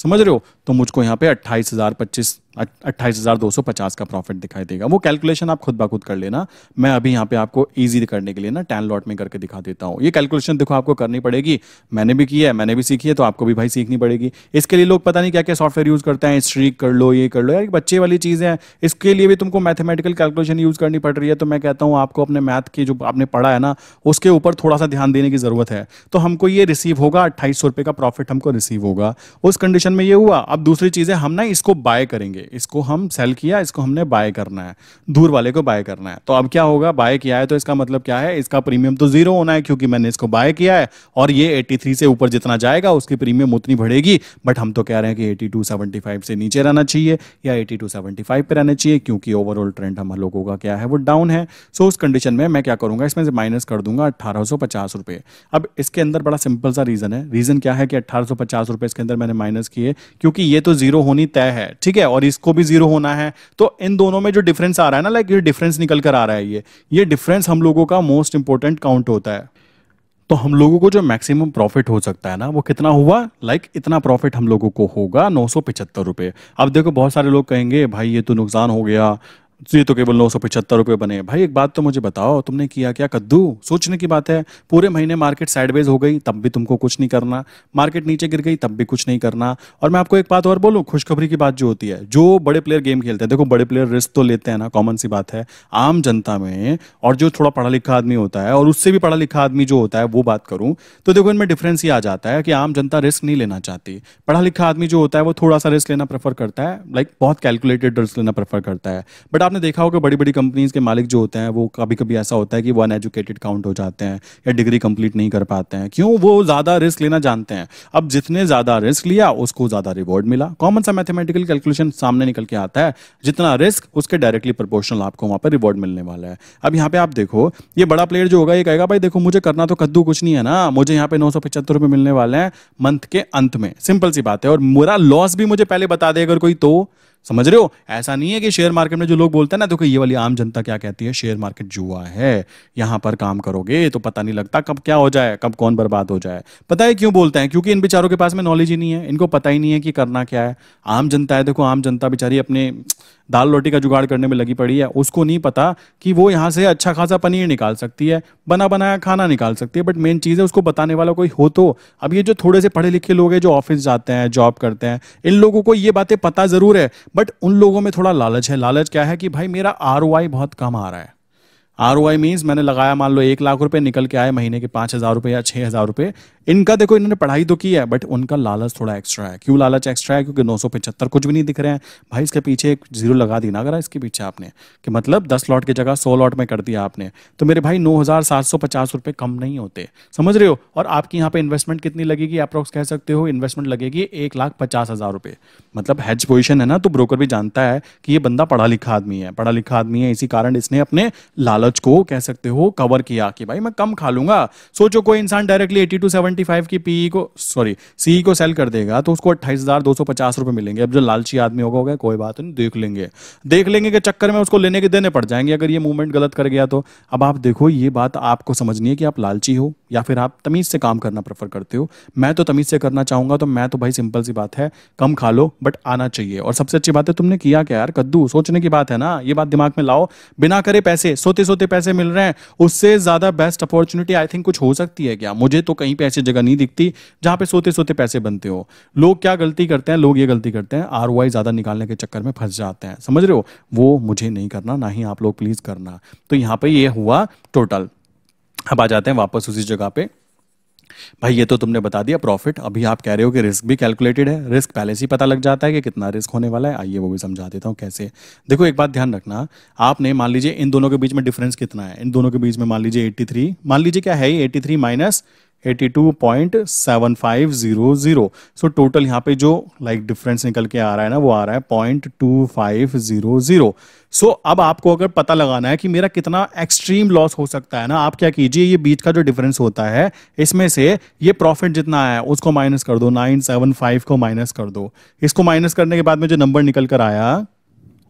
समझ रहे हो तो मुझको यहाँ पे अट्ठाईस हज़ार पच्चीस अट्ठाईस हज़ार दो सौ पचास का प्रॉफिट दिखाई देगा वो कैलकुलेशन आप खुद ब खुद कर लेना मैं अभी यहाँ पे आपको इजी करने के लिए ना टेन लॉट में करके दिखा देता हूँ ये कैलकुलेशन देखो आपको करनी पड़ेगी मैंने भी की है मैंने भी सीखी है तो आपको भी भाई सीखनी पड़ेगी इसके लिए लोग पता नहीं क्या क्या सॉफ्टवेयर यूज़ करते हैं स्ट्रीक कर लो ये कर लो यार बच्चे वाली चीज़ें हैं इसके लिए भी तुमको मैथमेटिकल कैलकुलेशन यूज़ करनी पड़ रही है तो मैं कहता हूँ आपको अपने मैथ की जो आपने पढ़ा है ना उसके ऊपर थोड़ा सा ध्यान देने की ज़रूरत है तो हमको ये रिसीव होगा अट्ठाईस का प्रॉफिट हमको रिसीव होगा उस कंडीशन में ये हुआ अब दूसरी चीज़ें हम ना इसको बाय करेंगे इसको हम सेल किया इसको हमने बाय करना है दूर वाले को बाय करना है तो अब क्या होगा बाय किया है तो इसका मतलब क्या है इसका प्रीमियम तो जीरो होना है क्योंकि मैंने इसको बाय किया है और ये 83 से ऊपर जितना जाएगा उसकी प्रीमियम उतनी बढ़ेगी बट हम तो कह रहे हैं कि एटी टू से नीचे रहना चाहिए या एटी टू सेवेंटी रहना चाहिए क्योंकि ओवरऑल ट्रेंड हम लोगों का क्या है वो डाउन है सो उस कंडीशन में मैं क्या करूंगा इसमें से माइनस कर दूंगा अठारह अब इसके अंदर बड़ा सिंपल सा रीजन है रीजन क्या है कि अठारह सौ पचास रुपये इसके अंदर मैंने माइनस किए क्योंकि ये तो जीरो होनी तय है ठीक है और इसको भी जीरो होना है तो इन दोनों में जो डिफरेंस आ रहा है ना लाइक ये डिफरेंस निकल कर आ रहा है ये ये डिफरेंस हम लोगों का मोस्ट इंपॉर्टेंट काउंट होता है तो हम लोगों को जो मैक्सिमम प्रॉफिट हो सकता है ना वो कितना हुआ लाइक like, इतना प्रॉफिट हम लोगों को होगा नौ सौ पिछहत्तर रुपये अब देखो बहुत सारे लोग कहेंगे भाई ये तो नुकसान हो गया तो ये तो केवल नौ सौ पिछहत्तर रुपये बने भाई एक बात तो मुझे बताओ तुमने किया क्या कद्दू सोचने की बात है पूरे महीने मार्केट साइडवेज हो गई तब भी तुमको कुछ नहीं करना मार्केट नीचे गिर गई तब भी कुछ नहीं करना और मैं आपको एक बात और बोलूँ खुशखबरी की बात जो होती है जो बड़े प्लेयर गेम खेलते हैं देखो बड़े प्लेयर रिस्क तो लेते हैं ना कॉमन सी बात है आम जनता में और जो थोड़ा पढ़ा लिखा आदमी होता है और उससे भी पढ़ा लिखा आदमी जो होता है वो बात करूँ तो देखो इनमें डिफरेंस ये आ जाता है कि आम जनता रिस्क नहीं लेना चाहती पढ़ा लिखा आदमी जो होता है वो थोड़ा सा रिस्क लेना प्रेफर करता है लाइक बहुत कैलकुलेटेड रिस्क लेना प्रेफर करता है बट आपने देखा होगा बड़ी बड़ी कंपनीज के मालिक जो होते हैं वो कभी कभी ऐसा होता है कि वो अनएजुकेटेड काउंट हो जाते हैं या डिग्री कंप्लीट नहीं कर पाते हैं क्यों वो ज़्यादा रिस्क लेना जानते हैं अब जितने ज़्यादा रिस्क लिया उसको ज़्यादा रिवॉर्ड मिला कॉमन सा मैथमेटिकल कैलकुलेशन सामने निकल के आता है जितना रिस्क उसके डायरेक्टली प्रपोर्शनल आपको वहां पर रिवॉर्ड मिलने वाला है अब यहाँ पे आप देखो ये बड़ा प्लेयर जो होगा ये कहेगा भाई देखो मुझे करना तो कद्दू कुछ नहीं है ना मुझे यहाँ पे नौ सौ पचहत्तर रुपए मिलने वाले हैं मंथ के अंत में सिंपल सी बात है और मेरा लॉस भी मुझे पहले बता दे अगर कोई तो समझ रहे हो ऐसा नहीं है कि शेयर मार्केट में जो लोग बोलते हैं ना देखो ये वाली आम जनता क्या कहती है शेयर मार्केट जुआ है यहाँ पर काम करोगे तो पता नहीं लगता कब क्या हो जाए कब कौन बर्बाद हो जाए पता है क्यों बोलते हैं क्योंकि इन बेचारों के पास में नॉलेज ही नहीं है इनको पता ही नहीं है कि करना क्या है आम जनता है देखो आम जनता बेचारी अपने दाल रोटी का जुगाड़ करने में लगी पड़ी है उसको नहीं पता कि वो यहाँ से अच्छा खासा पनीर निकाल सकती है बना बनाया खाना निकाल सकती है बट मेन चीज़ है उसको बताने वाला कोई हो तो अब ये जो थोड़े से पढ़े लिखे लोग हैं जो ऑफिस जाते हैं जॉब करते हैं इन लोगों को ये बातें पता ज़रूर है बट उन लोगों में थोड़ा लालच है लालच क्या है कि भाई मेरा आर बहुत कम आ रहा है आर ओ आई मीन्स मैंने लगाया मान लो एक लाख रुपए निकल के आए महीने के पांच हज़ार रुपए या छह हज़ार रुपए इनका देखो इन्होंने पढ़ाई तो की है बट उनका लालच थोड़ा एक्स्ट्रा है क्यों लालच एक्स्ट्रा है क्योंकि नौ कुछ भी नहीं दिख रहे हैं भाई इसके पीछे एक जीरो लगा दी ना अगर इसके पीछे आपने कि मतलब दस लॉट की जगह सौ लॉट में कर दिया आपने तो मेरे भाई नौ रुपए कम नहीं होते समझ रहे हो और आपकी यहाँ पे इन्वेस्टमेंट कितनी लगेगी अप्रोक्स कह सकते हो इन्वेस्टमेंट लगेगी एक लाख पचास हजार रुपये मतलब हेज पोजिशन है ना तो ब्रोकर भी जानता है कि ये बंदा पढ़ा लिखा आदमी है पढ़ा लिखा आदमी है इसी कारण इसने अपने लालच को कह सकते हो कवर किया कि भाई मैं कम खा लूंगा सोचो कोई इंसान डायरेक्टली एटी टू सेवन 175 की पीई e को सॉरी सी e को सेल कर देगा तो उसको अट्ठाईस हजार दो सौ पचास रुपए मिलेंगे अब जो लालची आदमी होगा होगा कोई बात नहीं देख लेंगे देख लेंगे के चक्कर में उसको लेने के देने पड़ जाएंगे अगर ये मूवमेंट गलत कर गया तो अब आप देखो ये बात आपको समझनी है कि आप लालची हो या फिर आप तमीज़ से काम करना प्रेफर करते हो मैं तो तमीज़ से करना चाहूँगा तो मैं तो भाई सिंपल सी बात है कम खा लो बट आना चाहिए और सबसे अच्छी बात है तुमने किया क्या यार कद्दू सोचने की बात है ना ये बात दिमाग में लाओ बिना करे पैसे सोते सोते पैसे मिल रहे हैं उससे ज़्यादा बेस्ट अपॉर्चुनिटी आई थिंक कुछ हो सकती है क्या मुझे तो कहीं पर ऐसी जगह नहीं दिखती जहाँ पर सोते सोते पैसे बनते हो लोग क्या गलती करते हैं लोग ये गलती करते हैं आर ज़्यादा निकालने के चक्कर में फंस जाते हैं समझ रहे हो वो मुझे नहीं करना ना ही आप लोग प्लीज़ करना तो यहाँ पर ये हुआ टोटल अब आ जाते हैं वापस उसी जगह पे भाई ये तो तुमने बता दिया प्रॉफिट अभी आप कह रहे हो कि रिस्क भी कैलकुलेटेड है रिस्क पहले से ही पता लग जाता है कि कितना रिस्क होने वाला है आइए वो भी समझा देता हूँ कैसे देखो एक बात ध्यान रखना आपने मान लीजिए इन दोनों के बीच में डिफरेंस कितना है इन दोनों के बीच में मान लीजिए 83 मान लीजिए क्या है ये 83 माइनस 82.7500 सो टोटल यहाँ पे जो लाइक like, डिफरेंस निकल के आ रहा है ना वो आ रहा है point two five zero zero so अब आपको अगर पता लगाना है कि मेरा कितना एक्सट्रीम लॉस हो सकता है ना आप क्या कीजिए ये बीच का जो डिफरेंस होता है इसमें से ये प्रॉफिट जितना है उसको माइनस कर दो नाइन सेवन फाइव को माइनस कर दो इसको माइनस करने के बाद में जो नंबर निकल कर आया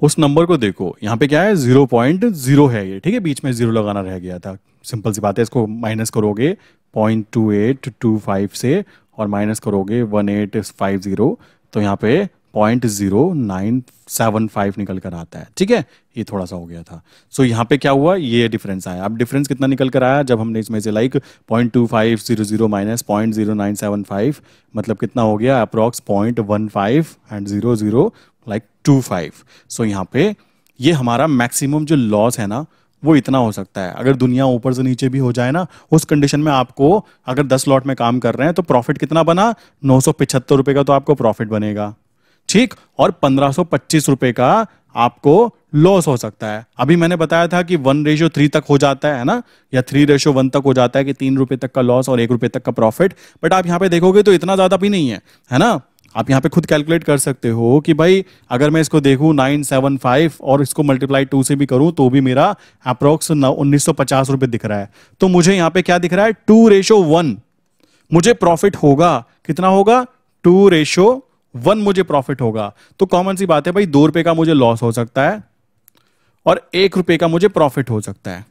उस नंबर को देखो यहाँ पे क्या है जीरो पॉइंट जीरो है ये ठीक है बीच में जीरो लगाना रह गया था सिंपल सी बात है इसको माइनस करोगे point two eight two five से और माइनस करोगे वन एट फाइव जीरो तो यहाँ पे point zero nine seven five निकल कर आता है ठीक है ये थोड़ा सा हो गया था सो so, यहाँ पे क्या हुआ ये डिफरेंस आया अब डिफरेंस कितना निकल कर आया जब हमने इसमें से like point two five zero zero minus point zero nine seven five मतलब कितना हो गया approx point one five and zero zero like two five so यहाँ पे ये हमारा मैक्सिमम जो लॉस है ना वो इतना हो सकता है अगर दुनिया ऊपर से नीचे भी हो जाए ना उस कंडीशन में आपको अगर दस लॉट में काम कर रहे हैं तो प्रॉफिट कितना बना नौ सौ पिछहत्तर रुपये का तो आपको प्रॉफिट बनेगा ठीक और पंद्रह सौ पच्चीस रुपये का आपको लॉस हो सकता है अभी मैंने बताया था कि वन रेशियो थ्री तक हो जाता है ना या थ्री रेशियो वन तक हो जाता है कि तीन रुपये तक का लॉस और एक रुपये तक का प्रॉफिट बट आप यहाँ पे देखोगे तो इतना ज़्यादा भी नहीं है है ना आप यहाँ पे खुद कैलकुलेट कर सकते हो कि भाई अगर मैं इसको देखू नाइन सेवन फाइव और इसको मल्टीप्लाई टू से भी करूं तो भी मेरा अप्रोक्स उन्नीस सौ पचास रुपये दिख रहा है तो मुझे यहाँ पे क्या दिख रहा है टू रेशो वन मुझे प्रॉफिट होगा कितना होगा टू रेशो वन मुझे प्रॉफिट होगा तो कॉमन सी बात है भाई दो रुपए का मुझे लॉस हो सकता है और एक रुपए का मुझे प्रॉफिट हो सकता है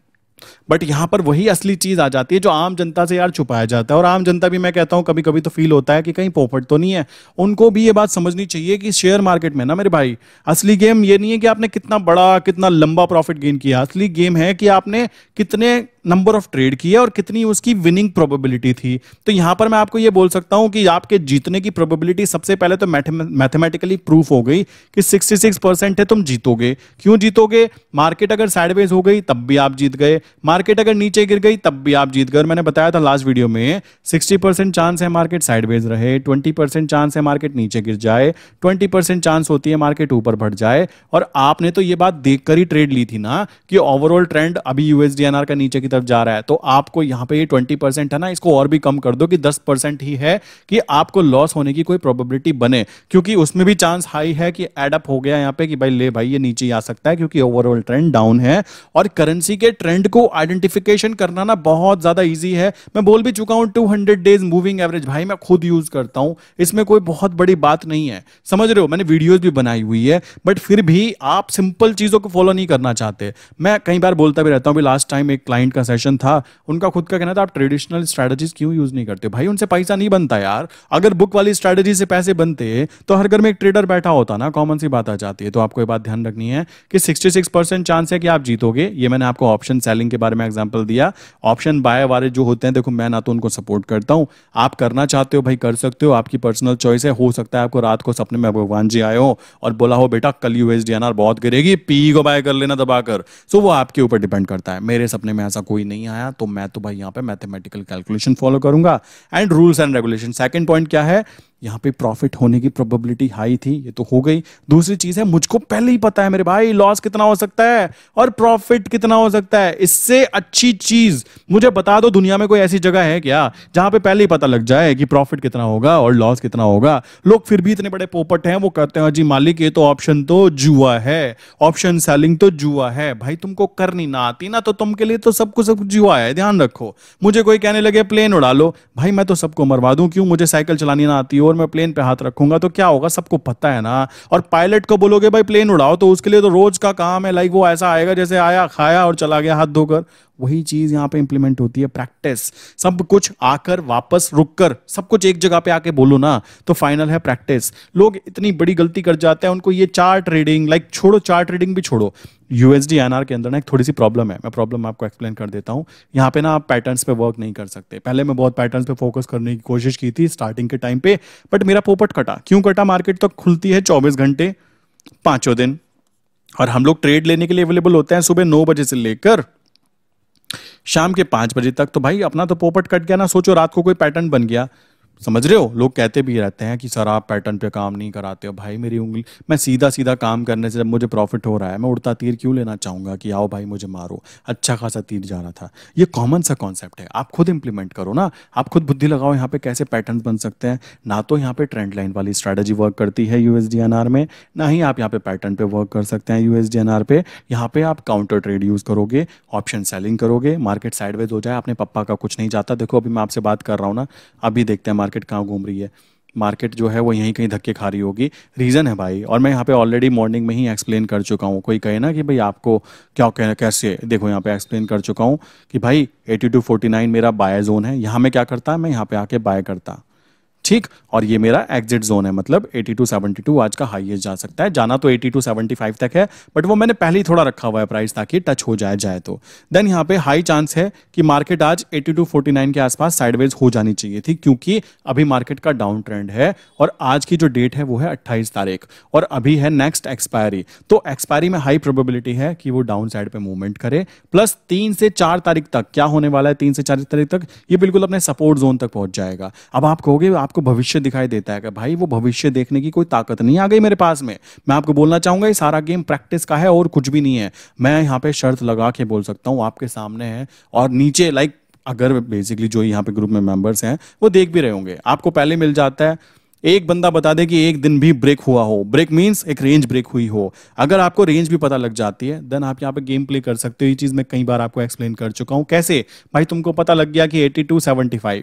बट यहाँ पर वही असली चीज आ जाती है जो आम जनता से यार छुपाया जाता है और आम जनता भी मैं कहता हूँ कभी कभी तो फील होता है कि कहीं पोपट तो नहीं है उनको भी ये बात समझनी चाहिए कि शेयर मार्केट में ना मेरे भाई असली गेम ये नहीं है कि आपने कितना बड़ा कितना लंबा प्रॉफिट गेन किया असली गेम है कि आपने कितने नंबर ऑफ ट्रेड की है और कितनी उसकी विनिंग प्रोबेबिलिटी थी तो यहां पर मैं आपको यह बोल सकता हूं कि आपके जीतने की प्रोबेबिलिटी सबसे पहले तो मैथमेटिकली प्रूफ हो गई कि 66 परसेंट है तुम जीतोगे क्यों जीतोगे मार्केट अगर साइडवेज हो गई तब भी आप जीत गए मार्केट अगर नीचे गिर गई तब भी आप जीत गए और मैंने बताया था लास्ट वीडियो में सिक्सटी चांस है मार्केट साइडवेज रहे ट्वेंटी चांस है मार्केट नीचे गिर जाए ट्वेंटी चांस होती है मार्केट ऊपर बढ़ जाए और आपने तो ये बात देखकर ही ट्रेड ली थी ना कि ओवरऑल ट्रेंड अभी यूएसडीएनआर का नीचे की तरफ जा रहा है तो आपको यहां पे ये ट्वेंटी परसेंट है ना इसको और भी कम कर दो कि दस परसेंट ही है कि आपको लॉस होने की कोई प्रोबेबिलिटी बने क्योंकि उसमें भी चांस हाई है कि एडअप हो गया यहाँ पे कि भाई ले भाई ये नीचे आ सकता है क्योंकि ओवरऑल ट्रेंड डाउन है और करेंसी के ट्रेंड को आइडेंटिफिकेशन करना ना बहुत ज्यादा ईजी है मैं बोल भी चुका हूँ टू डेज मूविंग एवरेज भाई मैं खुद यूज करता हूँ इसमें कोई बहुत बड़ी बात नहीं है समझ रहे हो मैंने वीडियोज भी बनाई हुई है बट फिर भी आप सिंपल चीजों को फॉलो नहीं करना चाहते मैं कई बार बोलता भी रहता हूं लास्ट टाइम एक क्लाइंट का का सेशन था उनका खुद का कहना था आप ट्रेडिशनल स्ट्रैटेजीज क्यों यूज नहीं करते भाई उनसे पैसा नहीं बनता यार अगर बुक वाली स्ट्रैटेजी से पैसे बनते तो हर घर में एक ट्रेडर बैठा होता ना कॉमन सी बात आ जाती है तो आपको ये बात ध्यान रखनी है कि सिक्सटी चांस है कि आप जीतोगे ये मैंने आपको ऑप्शन सेलिंग के बारे में एग्जाम्पल दिया ऑप्शन बाय वाले जो होते हैं देखो मैं ना तो उनको सपोर्ट करता हूँ आप करना चाहते हो भाई कर सकते हो आपकी पर्सनल चॉइस है हो सकता है आपको रात को सपने में भगवान जी आए हो और बोला हो बेटा कल यूएसडी बहुत गिरेगी पी e को बाय कर लेना दबाकर सो वो आपके ऊपर डिपेंड करता है मेरे सपने में ऐसा कोई नहीं आया तो मैं तो भाई यहाँ पे मैथमेटिकल कैलकुलेशन फॉलो करूंगा and rules and regulation second point क्या है यहाँ पे प्रॉफिट होने की प्रोबेबिलिटी हाई थी ये तो हो गई दूसरी चीज है मुझको पहले ही पता है मेरे भाई लॉस कितना हो सकता है और प्रॉफिट कितना हो सकता है इससे अच्छी चीज मुझे बता दो दुनिया में कोई ऐसी जगह है क्या जहां पे पहले ही पता लग जाए कि प्रॉफिट कितना होगा और लॉस कितना होगा लोग फिर भी इतने बड़े पोपट हैं वो कहते हैं हाँ जी मालिक ये तो ऑप्शन तो जुआ है ऑप्शन सेलिंग तो जुआ है भाई तुमको करनी ना आती ना तो तुम के लिए तो सब कुछ सब जुआ है ध्यान रखो मुझे कोई कहने लगे प्लेन उड़ा लो भाई मैं तो सबको मरवा दू क्यों मुझे साइकिल चलानी ना आती हो और मैं प्लेन पे हाथ रखूंगा तो क्या होगा सबको पता है ना और पायलट को बोलोगे भाई प्लेन उड़ाओ तो उसके लिए तो रोज का काम है लाइक वो ऐसा आएगा जैसे आया खाया और चला गया हाथ धोकर वही चीज यहाँ पे इंप्लीमेंट होती है प्रैक्टिस सब कुछ आकर वापस रुक कर सब कुछ एक जगह पे आके बोलो ना तो फाइनल है प्रैक्टिस लोग इतनी बड़ी गलती कर जाते हैं उनको ये चार्ट रीडिंग लाइक छोड़ो चार्ट रीडिंग भी छोड़ो यूएसडी एनआर के अंदर ना एक थोड़ी सी प्रॉब्लम है मैं प्रॉब्लम आपको एक्सप्लेन कर देता हूँ यहाँ पे ना आप पैटर्न पे वर्क नहीं कर सकते पहले मैं बहुत पैटर्न पे फोकस करने की कोशिश की थी स्टार्टिंग के टाइम पे बट मेरा पोपट कटा क्यों कटा मार्केट तो खुलती है चौबीस घंटे पांचों दिन और हम लोग ट्रेड लेने के लिए अवेलेबल होते हैं सुबह नौ बजे से लेकर शाम के पांच बजे तक तो भाई अपना तो पोपट कट गया ना सोचो रात को कोई पैटर्न बन गया समझ रहे हो लोग कहते भी रहते हैं कि सर आप पैटर्न पे काम नहीं कराते हो भाई मेरी उंगली मैं सीधा सीधा काम करने से जब मुझे प्रॉफिट हो रहा है मैं उड़ता तीर क्यों लेना चाहूंगा कि आओ भाई मुझे मारो अच्छा खासा तीर जा रहा था ये कॉमन सा कॉन्सेप्ट है आप खुद इंप्लीमेंट करो ना आप खुद बुद्धि लगाओ यहाँ पे कैसे पैटर्न बन सकते हैं ना तो यहाँ पे ट्रेंड लाइन वाली स्ट्रैटेजी वर्क करती है यू में ना ही आप यहाँ पे पैटर्न पे वर्क कर सकते हैं यू एस पे यहाँ पे आप काउंटर ट्रेड यूज़ करोगे ऑप्शन सेलिंग करोगे मार्केट साइडवेज हो जाए अपने पप्पा का कुछ नहीं जाता देखो अभी मैं आपसे बात कर रहा हूँ ना अभी देखते हैं मार्केट कहाँ घूम रही है मार्केट जो है वो यहीं कहीं धक्के खा रही होगी रीज़न है भाई और मैं यहाँ पे ऑलरेडी मॉर्निंग में ही एक्सप्लेन कर चुका हूँ कोई कहे ना कि भाई आपको क्या कह कैसे देखो यहाँ पे एक्सप्लेन कर चुका हूँ कि भाई एटी टू फोर्टी नाइन मेरा बाय जोन है यहाँ मैं क्या करता मैं यहाँ पे आके बाय करता ठीक और ये मेरा एग्जिट जोन है मतलब 80 टू 72 आज का हाईएस्ट जा सकता है जाना तो 80 टू 75 तक है बट वो मैंने पहले ही थोड़ा रखा हुआ है प्राइस ताकि टच हो जाए जाए तो देन यहाँ पे हाई चांस है कि मार्केट आज 80 टू 49 के आसपास साइडवेज हो जानी चाहिए थी क्योंकि अभी मार्केट का डाउन ट्रेंड है और आज की जो डेट है वो है अट्ठाईस तारीख और अभी है नेक्स्ट एक्सपायरी तो एक्सपायरी में हाई प्रोबेबिलिटी है कि वो डाउन साइड पर मूवमेंट करे प्लस तीन से चार तारीख तक क्या होने वाला है तीन से चार तारीख तक ये बिल्कुल अपने सपोर्ट जोन तक पहुंच जाएगा अब आप कहोगे आप आपको भविष्य दिखाई देता है कि भाई वो भविष्य देखने की कोई ताकत नहीं आ गई मेरे पास में मैं आपको बोलना चाहूंगा ये सारा गेम प्रैक्टिस का है और कुछ भी नहीं है मैं यहाँ पे शर्त लगा के बोल सकता हूँ आपके सामने है और नीचे लाइक अगर बेसिकली जो यहाँ पे ग्रुप में मेंबर्स हैं वो देख भी रहे होंगे आपको पहले मिल जाता है एक बंदा बता दे कि एक दिन भी ब्रेक हुआ हो ब्रेक मीन्स एक रेंज ब्रेक हुई हो अगर आपको रेंज भी पता लग जाती है देन आप यहाँ पे गेम प्ले कर सकते हो ये चीज़ मैं कई बार आपको एक्सप्लेन कर चुका हूँ कैसे भाई तुमको पता लग गया कि 82 75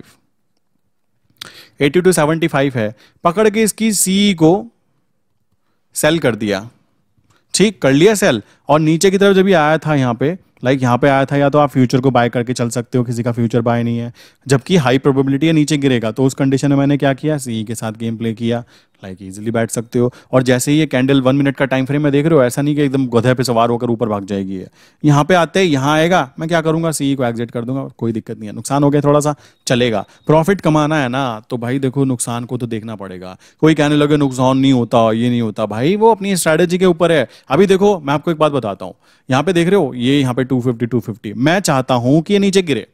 एटी टू सेवेंटी फाइव है पकड़ के इसकी सी को सेल कर दिया ठीक कर लिया सेल और नीचे की तरफ जब ये आया था यहाँ पे लाइक like यहाँ पे आया था या तो आप फ्यूचर को बाय करके चल सकते हो किसी का फ्यूचर बाय नहीं है जबकि हाई प्रोबेबिलिटी है नीचे गिरेगा तो उस कंडीशन में मैंने क्या किया सी के साथ गेम प्ले किया लाइक like इजिली बैठ सकते हो और जैसे ही ये कैंडल वन मिनट का टाइम फ्रेम में देख रहे हो ऐसा नहीं कि एकदम गधे पे सवार होकर ऊपर भाग जाएगी है यहाँ पे आते हैं यहाँ आएगा मैं क्या करूंगा सी को एग्जिट कर दूंगा कोई दिक्कत नहीं है नुकसान हो गया थोड़ा सा चलेगा प्रॉफिट कमाना है ना तो भाई देखो नुकसान को तो देखना पड़ेगा कोई कहने लगे नुकसान नहीं होता ये नहीं होता भाई वो अपनी स्ट्रैटेजी के ऊपर है अभी देखो मैं आपको एक बात बताता हूं यहां पे देख रहे हो ये यहां पे 250 250 मैं चाहता हूं कि ये नीचे गिरे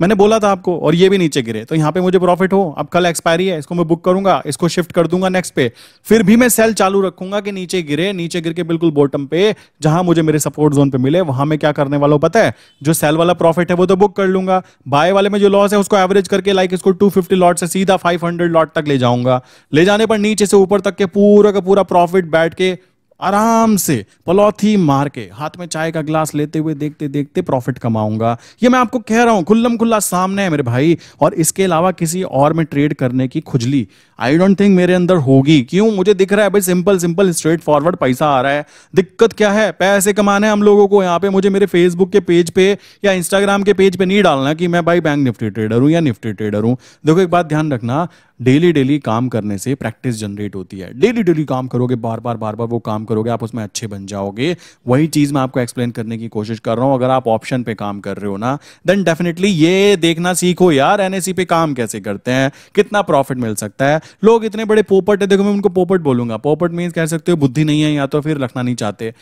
मैंने बोला था आपको और ये भी नीचे गिरे तो यहां पे मुझे प्रॉफिट हो अब कल एक्सपायरी है इसको मैं बुक करूंगा इसको शिफ्ट कर दूंगा नेक्स्ट पे फिर भी मैं सेल चालू रखूंगा कि नीचे गिरे नीचे गिर के बिल्कुल बॉटम पे जहां मुझे मेरे सपोर्ट जोन पे मिले वहां मैं क्या करने वाला हूं पता है जो सेल वाला प्रॉफिट है वो तो बुक कर लूंगा बाय वाले में जो लॉस है उसको एवरेज करके लाइक इसको टू लॉट से सीधा फाइव लॉट तक ले जाऊंगा ले जाने पर नीचे से ऊपर तक के पूरा का पूरा प्रॉफिट बैठ के आराम से पलौथी मार के हाथ में चाय का ग्लास लेते हुए देखते देखते प्रॉफिट कमाऊंगा ये मैं आपको कह रहा हूं खुल्लम खुल्ला सामने है मेरे भाई और इसके अलावा किसी और में ट्रेड करने की खुजली आई डोंट थिंक मेरे अंदर होगी क्यों मुझे दिख रहा है भाई सिंपल सिंपल स्ट्रेट फॉरवर्ड पैसा आ रहा है दिक्कत क्या है पैसे कमाने हम लोगों को यहाँ पे मुझे मेरे फेसबुक के पेज पे या इंस्टाग्राम के पेज पे नहीं डालना कि मैं भाई बैंक निफ्टी ट्रेडर हूँ या निफ्टी ट्रेडर हूँ देखो एक बात ध्यान रखना डेली डेली काम करने से प्रैक्टिस जनरेट होती है डेली डेली काम करोगे बार बार बार बार वो काम करोगे आप उसमें अच्छे बन जाओगे वही चीज मैं आपको एक्सप्लेन करने की कोशिश कर रहा हूं अगर आप ऑप्शन पे काम कर रहे हो ना देन डेफिनेटली ये देखना सीखो यार एनएसी पे काम कैसे करते हैं कितना प्रॉफिट मिल सकता है लोग इतने बड़े पोपट है देखो मैं उनको पोपट बोलूंगा पोपट मीन कह सकते हो बुद्धि नहीं है या तो फिर रखना नहीं चाहते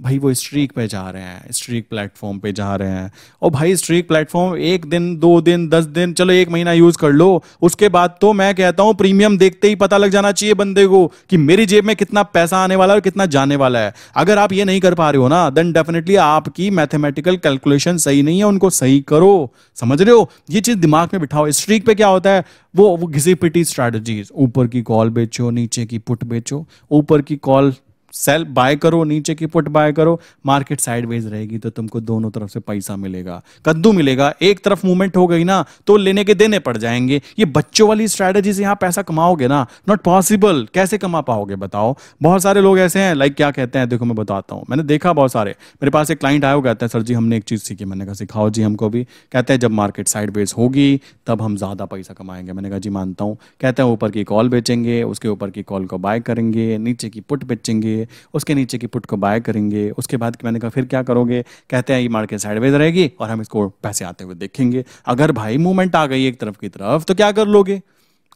भाई वो स्ट्रीक पे जा रहे हैं स्ट्रीक प्लेटफॉर्म पे जा रहे हैं और भाई स्ट्रीक प्लेटफॉर्म एक दिन दो दिन दस दिन चलो एक महीना यूज कर लो उसके बाद तो मैं कहता हूं प्रीमियम देखते ही पता लग जाना चाहिए बंदे को कि मेरी जेब में कितना पैसा आने वाला है और कितना जाने वाला है अगर आप ये नहीं कर पा रहे हो ना देन डेफिनेटली आपकी मैथमेटिकल कैलकुलेशन सही नहीं है उनको सही करो समझ रहे हो ये चीज दिमाग में बिठाओ स्ट्रीक पे क्या होता है वो वो घिसी पिटी स्ट्रैटेजीज ऊपर की कॉल बेचो नीचे की पुट बेचो ऊपर की कॉल सेल बाय करो नीचे की पुट बाय करो मार्केट साइडवेज रहेगी तो तुमको दोनों तरफ से पैसा मिलेगा कद्दू मिलेगा एक तरफ मूवमेंट हो गई ना तो लेने के देने पड़ जाएंगे ये बच्चों वाली स्ट्रैटेजी से यहाँ पैसा कमाओगे ना नॉट पॉसिबल कैसे कमा पाओगे बताओ बहुत सारे लोग ऐसे हैं लाइक क्या कहते हैं देखो मैं बताता हूँ मैंने देखा बहुत सारे मेरे पास एक क्लाइंट आया कहते हैं सर जी हमने एक चीज़ सीखी मैंने कहा सिखाओ जी हमको भी कहते हैं जब मार्केट साइड होगी तब हम ज़्यादा पैसा कमाएंगे मैंने कहा जी मानता हूँ कहते हैं ऊपर की कॉल बेचेंगे उसके ऊपर की कॉल को बाय करेंगे नीचे की पुट बेचेंगे उसके नीचे की पुट को बाय करेंगे उसके बाद मैंने कहा फिर क्या करोगे कहते हैं ये मार्केट साइडवेज रहेगी और हम इसको पैसे आते हुए देखेंगे अगर भाई मूवमेंट आ गई एक तरफ की तरफ तो क्या कर लोगे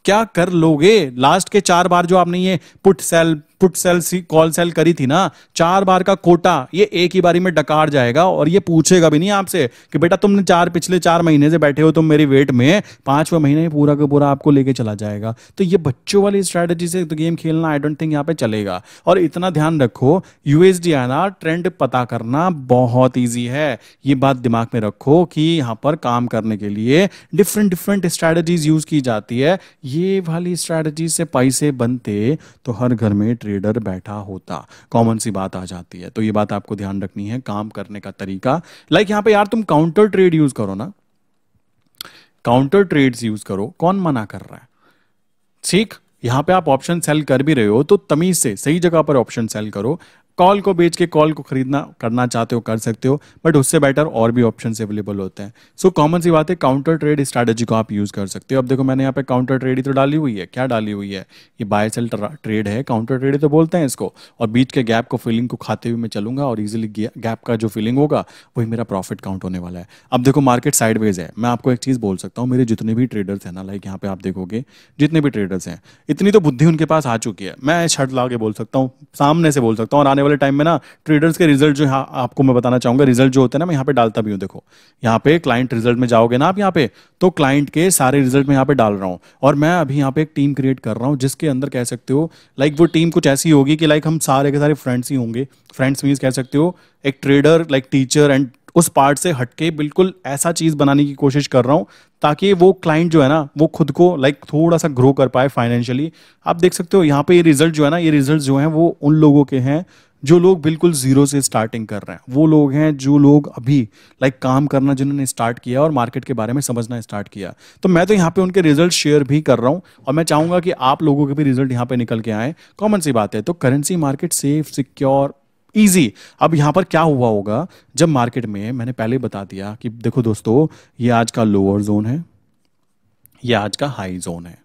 क्या कर लोगे लास्ट के चार बार जो आपने ये put sell put sell call sell करी थी ना चार बार का कोटा ये एक ही बारी में डकार जाएगा और ये पूछेगा भी नहीं आपसे कि बेटा तुमने चार पिछले चार महीने से बैठे हो तुम मेरी वेट में पांचवा महीने पूरा का पूरा आपको लेके चला जाएगा तो ये बच्चों वाली स्ट्रैटेजी से तो गेम खेलना आई डोंट थिंक यहाँ पे चलेगा और इतना ध्यान रखो यूएसडी आना ट्रेंड पता करना बहुत ईजी है ये बात दिमाग में रखो कि यहाँ पर काम करने के लिए डिफरेंट डिफरेंट स्ट्रैटेजीज यूज की जाती है ये वाली स्ट्रैटेजी से पैसे बनते तो हर घर में ट्रेड ट्रेडर बैठा होता कॉमन सी बात आ जाती है तो ये बात आपको ध्यान रखनी है काम करने का तरीका लाइक यहां पे यार तुम काउंटर ट्रेड यूज करो ना काउंटर ट्रेड्स यूज करो कौन मना कर रहा है ठीक यहां पे आप ऑप्शन सेल कर भी रहे हो तो तमीज से सही जगह पर ऑप्शन सेल करो कॉल को बेच के कॉल को खरीदना करना चाहते हो कर सकते हो बट उससे बेटर और भी ऑप्शन अवेलेबल होते हैं सो so, कॉमन सी बात है काउंटर ट्रेड स्ट्रेटेजी को आप यूज कर सकते हो अब देखो मैंने यहाँ पे काउंटर ट्रेड ही तो डाली हुई है क्या डाली हुई है ये बाय सेल ट्रेड है काउंटर ट्रेड तो बोलते हैं इसको और बीच के गैप को फिलिंग को खाते हुए मैं चलूंगा और इजिली गैप का जो फिलिंग होगा वही मेरा प्रॉफिट काउंट होने वाला है अब देखो मार्केट साइडवेज है मैं आपको एक चीज बोल सकता हूँ मेरे जितने भी ट्रेडर्स हैं ना लाइक यहाँ पे आप देखोगे जितने भी ट्रेडर्स हैं इतनी तो बुद्धि उनके पास आ चुकी है मैं छठ ला के बोल सकता हूँ सामने से बोल सकता हूँ और आने वाले टाइम में ना ट्रेडर्स के रिजल्ट जो यहाँ आपको मैं बताना चाहूंगा रिजल्ट जो होते हैं ना मैं यहाँ पे डालता भी हूँ देखो यहाँ पे क्लाइंट रिजल्ट में जाओगे ना आप यहाँ पे तो क्लाइंट के सारे रिजल्ट में यहाँ पे डाल रहा हूँ और मैं अभी यहाँ पे एक टीम क्रिएट कर रहा हूँ जिसके अंदर कह सकते हो लाइक वो टीम कुछ ऐसी होगी कि लाइक हम सारे के सारे फ्रेंड्स ही होंगे फ्रेंड्स मीन्स कह सकते हो एक ट्रेडर लाइक टीचर एंड उस पार्ट से हटके बिल्कुल ऐसा चीज़ बनाने की कोशिश कर रहा हूँ ताकि वो क्लाइंट जो है ना वो खुद को लाइक like, थोड़ा सा ग्रो कर पाए फाइनेंशियली आप देख सकते हो यहाँ पे ये रिजल्ट जो है ना ये रिजल्ट जो है वो उन लोगों के हैं जो लोग बिल्कुल ज़ीरो से स्टार्टिंग कर रहे हैं वो लोग हैं जो लोग अभी लाइक काम करना जिन्होंने स्टार्ट किया और मार्केट के बारे में समझना स्टार्ट किया तो मैं तो यहाँ पे उनके रिजल्ट शेयर भी कर रहा हूँ और मैं चाहूंगा कि आप लोगों के भी रिजल्ट यहाँ पे निकल के आए कॉमन सी बात है तो currency market safe secure easy अब यहाँ पर क्या हुआ होगा जब मार्केट में मैंने पहले बता दिया कि देखो दोस्तों ये आज का लोअर जोन है ये आज का हाई जोन है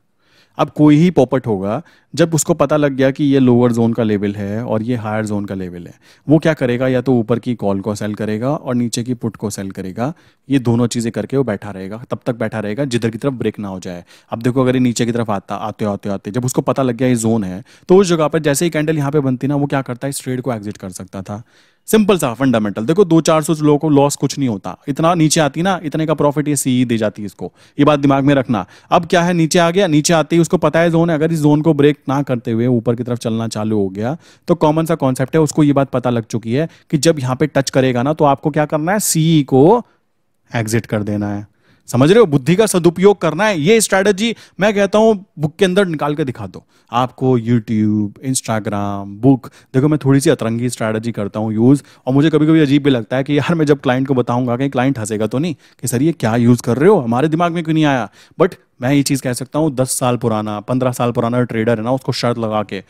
अब कोई ही पॉपट होगा जब उसको पता लग गया कि ये लोअर जोन का लेवल है और ये हायर जोन का लेवल है वो क्या करेगा या तो ऊपर की कॉल को सेल करेगा और नीचे की पुट को सेल करेगा ये दोनों चीज़ें करके वो बैठा रहेगा तब तक बैठा रहेगा जिधर की तरफ ब्रेक ना हो जाए अब देखो अगर ये नीचे की तरफ आता आते आते आते जब उसको पता लग गया ये जोन है तो उस जगह पर जैसे ही कैंडल यहाँ पर बनती ना वो क्या करता है इस ट्रेड को एग्जिट कर सकता था सिंपल सा फंडामेंटल देखो दो चार सौ लोगों को लॉस कुछ नहीं होता इतना नीचे आती ना इतने का प्रॉफिट ये सी दे जाती है इसको ये बात दिमाग में रखना अब क्या है नीचे आ गया नीचे आते ही उसको पता है जोन है अगर इस जोन को ब्रेक रिफ्लेक्ट ना करते हुए ऊपर की तरफ चलना चालू हो गया तो कॉमन सा कॉन्सेप्ट है उसको ये बात पता लग चुकी है कि जब यहां पे टच करेगा ना तो आपको क्या करना है सी e को एग्जिट कर देना है समझ रहे हो बुद्धि का सदुपयोग करना है ये स्ट्रैटेजी मैं कहता हूं बुक के अंदर निकाल के दिखा दो आपको यूट्यूब इंस्टाग्राम बुक देखो मैं थोड़ी सी अतरंगी स्ट्रैटेजी करता हूँ यूज़ और मुझे कभी कभी अजीब भी लगता है कि यार मैं जब क्लाइंट को बताऊंगा कहीं क्लाइंट हंसेगा तो नहीं कि सर ये क्या यूज़ कर रहे हो हमारे दिमाग में क्यों नहीं आया बट मैं ये चीज़ कह सकता हूँ दस साल पुराना पंद्रह साल पुराना ट्रेडर है ना उसको शर्त लगा के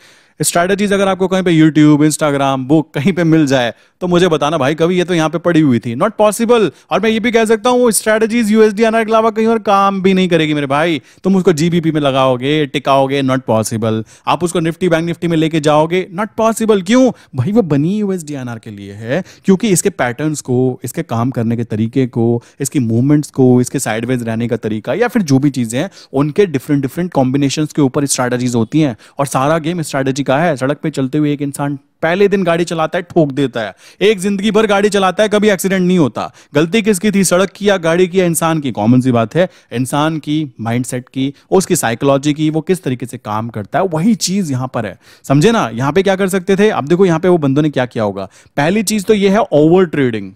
स्ट्रैटेजीज अगर आपको कहीं पे यूट्यूब इंस्टाग्राम बुक कहीं पे मिल जाए तो मुझे बताना भाई कभी ये तो यहाँ पे पड़ी हुई थी नॉट पॉसिबल और मैं ये भी कह सकता हूँ स्ट्रैटेजीज यूएसडी आना के अलावा कहीं और काम भी नहीं करेगी मेरे भाई तुम उसको जीबीपी में लगाओगे टिकाओगे नॉट पॉसिबल आप उसको निफ्टी बैंक निफ्टी में लेके जाओगे नॉट पॉसिबल क्यों भाई वो बनी यूएसडी एनआर के लिए है क्योंकि इसके पैटर्न को इसके काम करने के तरीके को इसकी मूवमेंट्स को इसके साइडवेज रहने का तरीका या फिर जो भी चीजें हैं उनके डिफरेंट डिफरेंट कॉम्बिनेशन के ऊपर स्ट्रैटेजीज होती हैं और सारा गेम स्ट्रैटेजी का है सड़क पे चलते हुए एक इंसान पहले दिन गाड़ी चलाता है ठोक देता है एक जिंदगी भर गाड़ी चलाता है कभी एक्सीडेंट नहीं होता गलती किसकी थी सड़क की या गाड़ी की या इंसान की कॉमन सी बात है इंसान की माइंडसेट की उसकी साइकोलॉजी की वो किस तरीके से काम करता है वही चीज यहां पर है समझे ना यहां पे क्या कर सकते थे अब देखो यहां पे वो बंदों ने क्या किया होगा पहली चीज तो ये है ओवर ट्रेडिंग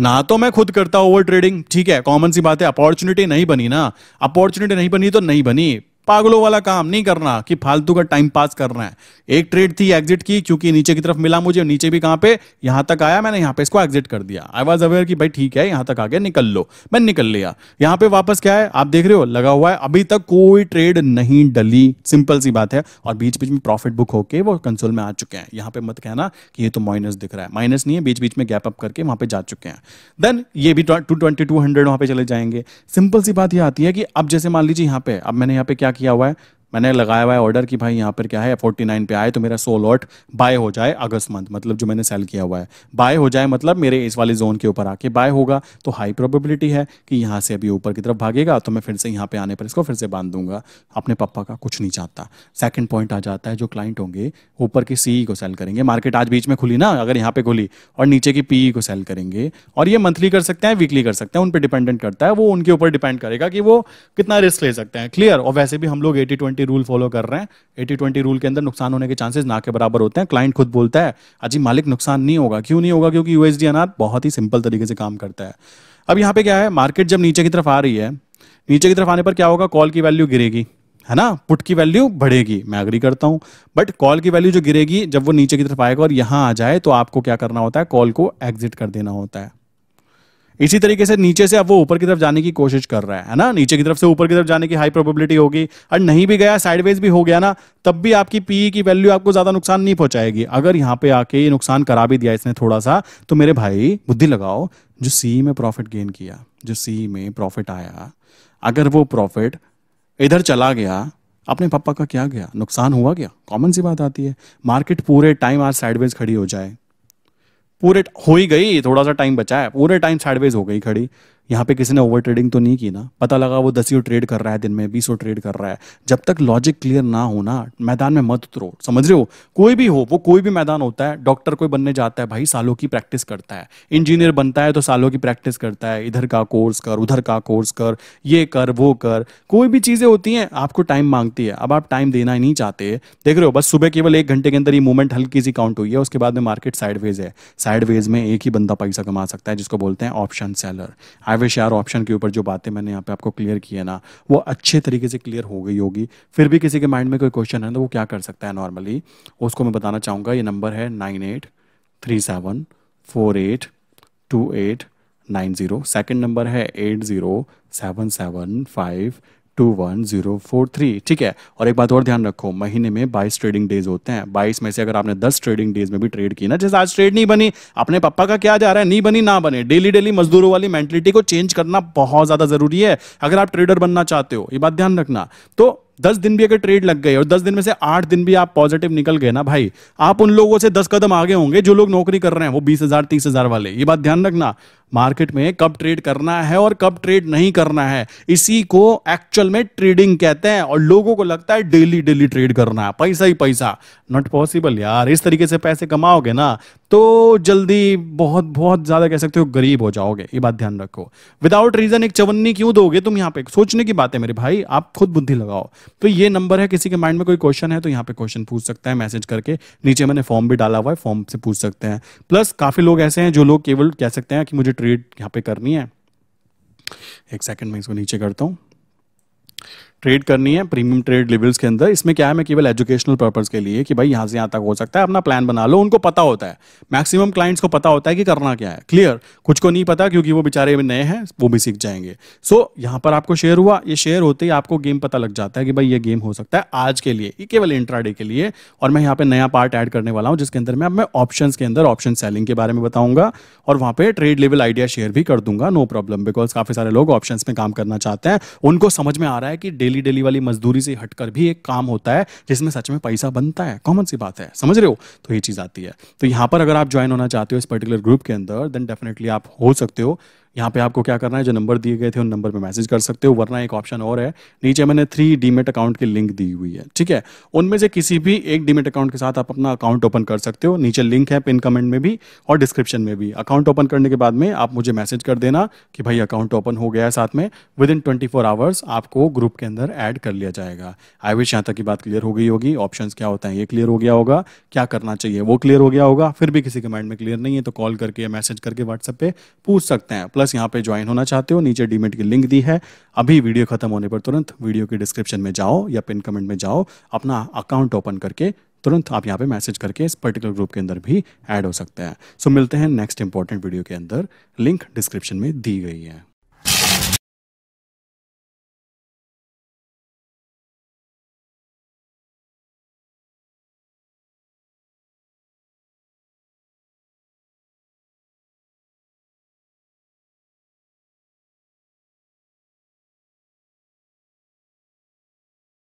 ना तो मैं खुद करता ओवर ट्रेडिंग ठीक है कॉमन सी बात है अपॉर्चुनिटी नहीं बनी ना अपॉर्चुनिटी नहीं बनी तो नहीं बनी पागलों वाला काम नहीं करना कि फालतू का टाइम पास करना है एक ट्रेड थी एग्जिट की क्योंकि नीचे की तरफ मिला मुझे नीचे भी कहां पे यहां तक आया मैंने यहां पे इसको एग्जिट कर दिया आई वॉज अवेयर कि भाई ठीक है यहां तक आगे निकल लो मैं निकल लिया यहां पे वापस क्या है आप देख रहे हो लगा हुआ है अभी तक कोई ट्रेड नहीं डली सिंपल सी बात है और बीच बीच में प्रॉफिट बुक होके वो कंसोल में आ चुके हैं यहां पर मत कहना कि ये तो माइनस दिख रहा है माइनस नहीं है बीच बीच में गैप अप करके वहां पर जा चुके हैं देन ये भी टू ट्वेंटी टू हंड्रेड वहां पर चले जाएंगे सिंपल सी बात यह आती है कि अब जैसे मान लीजिए यहां पे अब मैंने यहां पे क्या किया हुआ है मैंने लगाया हुआ है ऑर्डर कि भाई यहाँ पर क्या है फोर्टी नाइन पे आए तो मेरा सो लॉट बाय हो जाए अगस्त मंथ मतलब जो मैंने सेल किया हुआ है बाय हो जाए मतलब मेरे इस वाले जोन के ऊपर आके बाय होगा तो हाई प्रोबेबिलिटी है कि यहाँ से अभी ऊपर की तरफ भागेगा तो मैं फिर से यहाँ पे आने पर इसको फिर से बांध दूंगा अपने पापा का कुछ नहीं चाहता सेकंड पॉइंट आ जाता है जो क्लाइंट होंगे ऊपर की सी e को सेल करेंगे मार्केट आज बीच में खुली ना अगर यहाँ पे खुली और नीचे की पी e को सेल करेंगे और ये मंथली कर सकते हैं वीकली कर सकते हैं उन पर डिपेंडेंट करता है वो उनके ऊपर डिपेंड करेगा कि वो कितना रिस्क ले सकते हैं क्लियर और वैसे भी हम लोग eighty twenty twenty rule follow कर रहे हैं एटी ट्वेंटी रूल के अंदर नुकसान होने के चांसेस ना के बराबर होते हैं क्लाइंट खुद बोलता है अजी मालिक नुकसान नहीं होगा क्यों नहीं होगा क्योंकि यूएसडी अनार बहुत ही सिंपल तरीके से काम करता है अब यहाँ पे क्या है मार्केट जब नीचे की तरफ आ रही है नीचे की तरफ आने पर क्या होगा कॉल की वैल्यू गिरेगी है ना पुट की वैल्यू बढ़ेगी मैं अग्री करता हूं बट कॉल की वैल्यू जो गिरेगी जब वो नीचे की तरफ आएगा और यहां आ जाए तो आपको क्या करना होता है कॉल को एग्जिट कर देना होता है इसी तरीके से नीचे से अब वो ऊपर की तरफ जाने की कोशिश कर रहा है है ना नीचे की तरफ से ऊपर की तरफ जाने की हाई प्रोबेबिलिटी होगी और नहीं भी गया साइडवेज भी हो गया ना तब भी आपकी पीई e की वैल्यू आपको ज्यादा नुकसान नहीं पहुंचाएगी अगर यहाँ पे आके ये नुकसान करा भी दिया इसने थोड़ा सा तो मेरे भाई बुद्धि लगाओ जो सी में प्रॉफिट गेन किया जो सी में प्रॉफिट आया अगर वो प्रॉफिट इधर चला गया अपने पापा का क्या गया नुकसान हुआ क्या कॉमन सी बात आती है मार्केट पूरे टाइम आज साइडवेज खड़ी हो जाए पूरे हो ही गई थोड़ा सा टाइम बचा है पूरे टाइम साइडवेज हो गई खड़ी यहाँ पे किसी ने ओवर ट्रेडिंग तो नहीं की ना पता लगा वो दसियों ट्रेड कर रहा है दिन में बीसों ट्रेड कर रहा है जब तक लॉजिक क्लियर ना हो ना मैदान में मत उतरो समझ रहे हो कोई भी हो वो कोई भी मैदान होता है डॉक्टर कोई बनने जाता है भाई सालों की प्रैक्टिस करता है इंजीनियर बनता है तो सालों की प्रैक्टिस करता है इधर का कोर्स कर उधर का कोर्स कर ये कर वो कर कोई भी चीज़ें होती हैं आपको टाइम मांगती है अब आप टाइम देना ही नहीं चाहते देख रहे हो बस सुबह केवल एक घंटे के अंदर ये मूवमेंट हल्की सी काउंट हुई है उसके बाद में मार्केट साइडवेज है साइडवेज में एक ही बंदा पैसा कमा सकता है जिसको बोलते हैं option seller wish share option के ऊपर जो बातें मैंने यहाँ पे आपको क्लियर की है ना वो अच्छे तरीके से क्लियर हो गई होगी फिर भी किसी के माइंड में कोई क्वेश्चन है ना तो वो क्या कर सकता है नॉर्मली उसको मैं बताना चाहूँगा ये नंबर है nine eight three seven four eight two eight nine zero second number है eight zero seven seven five two one zero four three ठीक है और एक बात और ध्यान रखो महीने में बाईस ट्रेडिंग डेज होते हैं बाईस में से अगर आपने दस ट्रेडिंग डेज में भी ट्रेड की ना जैसे आज ट्रेड नहीं बनी अपने पापा का क्या जा रहा है नहीं बनी ना बने डेली डेली मजदूरों वाली मेंटेलिटी को चेंज करना बहुत ज्यादा जरूरी है अगर आप ट्रेडर बनना चाहते हो ये बात ध्यान रखना तो दस दिन भी अगर ट्रेड लग गए और दस दिन में से आठ दिन भी आप पॉजिटिव निकल गए ना भाई आप उन लोगों से दस कदम आगे होंगे जो लोग नौकरी कर रहे हैं वो बीस हजार तीस हजार वाले ये बात ध्यान रखना मार्केट में कब ट्रेड करना है और कब ट्रेड नहीं करना है इसी को एक्चुअल में ट्रेडिंग कहते हैं और लोगों को लगता है डेली डेली ट्रेड करना है पैसा ही पैसा नॉट पॉसिबल यार इस तरीके से पैसे कमाओगे ना तो जल्दी बहुत बहुत ज्यादा कह सकते हो गरीब हो जाओगे ये बात ध्यान रखो विदाउट रीजन एक चवन्नी क्यों दोगे तुम यहाँ पे सोचने की बात है मेरे भाई आप खुद बुद्धि लगाओ तो ये नंबर है किसी के माइंड में कोई क्वेश्चन है तो यहाँ पे क्वेश्चन पूछ सकता है मैसेज करके नीचे मैंने फॉर्म भी डाला हुआ है फॉर्म से पूछ सकते हैं प्लस काफी लोग ऐसे हैं जो लोग केवल कह सकते हैं कि मुझे ट्रेड यहाँ पे करनी है एक सेकंड मैं इसको नीचे करता हूँ ट्रेड करनी है प्रीमियम ट्रेड लेवल्स के अंदर इसमें क्या है मैं केवल एजुकेशनल पर्पज के लिए कि भाई यहाँ से यहाँ तक हो सकता है अपना प्लान बना लो उनको पता होता है मैक्सिमम क्लाइंट्स को पता होता है कि करना क्या है क्लियर कुछ को नहीं पता क्योंकि वो बेचारे नए हैं वो भी सीख जाएंगे सो so, यहाँ पर आपको शेयर हुआ ये शेयर होते ही आपको गेम पता लग जाता है कि भाई ये गेम हो सकता है आज के लिए केवल इंट्रा के लिए और मैं यहाँ पे नया पार्ट एड करने वाला हूँ जिसके अंदर मैं मैं ऑप्शन के अंदर ऑप्शन सेलिंग के बारे में बताऊंगा और वहाँ पर ट्रेड लेवल आइडिया शेयर भी कर दूंगा नो प्रॉब्लम बिकॉज काफी सारे लोग ऑप्शन में काम करना चाहते हैं उनको समझ में आ रहा है कि डेली डेली डेली वाली मजदूरी से हटकर भी एक काम होता है जिसमें सच में पैसा बनता है कॉमन सी बात है समझ रहे हो तो ये चीज़ आती है तो यहां पर अगर आप ज्वाइन होना चाहते हो इस पर्टिकुलर ग्रुप के अंदर देन डेफिनेटली आप हो सकते हो यहाँ पे आपको क्या करना है जो नंबर दिए गए थे उन नंबर पे मैसेज कर सकते हो वरना एक ऑप्शन और है नीचे मैंने थ्री डीमेट अकाउंट की लिंक दी हुई है ठीक है उनमें से किसी भी एक डीमेट अकाउंट के साथ आप अपना अकाउंट ओपन कर सकते हो नीचे लिंक है पिन कमेंट में भी और डिस्क्रिप्शन में भी अकाउंट ओपन करने के बाद में आप मुझे मैसेज कर देना कि भाई अकाउंट ओपन हो गया है साथ में विद इन ट्वेंटी आवर्स आपको ग्रुप के अंदर ऐड कर लिया जाएगा आई विश यहाँ तक की बात क्लियर हो गई होगी ऑप्शन क्या होता है ये क्लियर हो गया होगा क्या करना चाहिए वो क्लियर हो गया होगा फिर भी किसी के माइंड में क्लियर नहीं है तो कॉल करके या मैसेज करके व्हाट्सएप पे पूछ सकते हैं प्लस प्लस यहाँ पे ज्वाइन होना चाहते हो नीचे डीमेट की लिंक दी है अभी वीडियो खत्म होने पर तुरंत वीडियो के डिस्क्रिप्शन में जाओ या पिन कमेंट में जाओ अपना अकाउंट ओपन करके तुरंत आप यहाँ पे मैसेज करके इस पर्टिकुलर ग्रुप के अंदर भी ऐड हो सकते हैं सो मिलते हैं नेक्स्ट इंपॉर्टेंट वीडियो के अंदर लिंक डिस्क्रिप्शन में दी गई है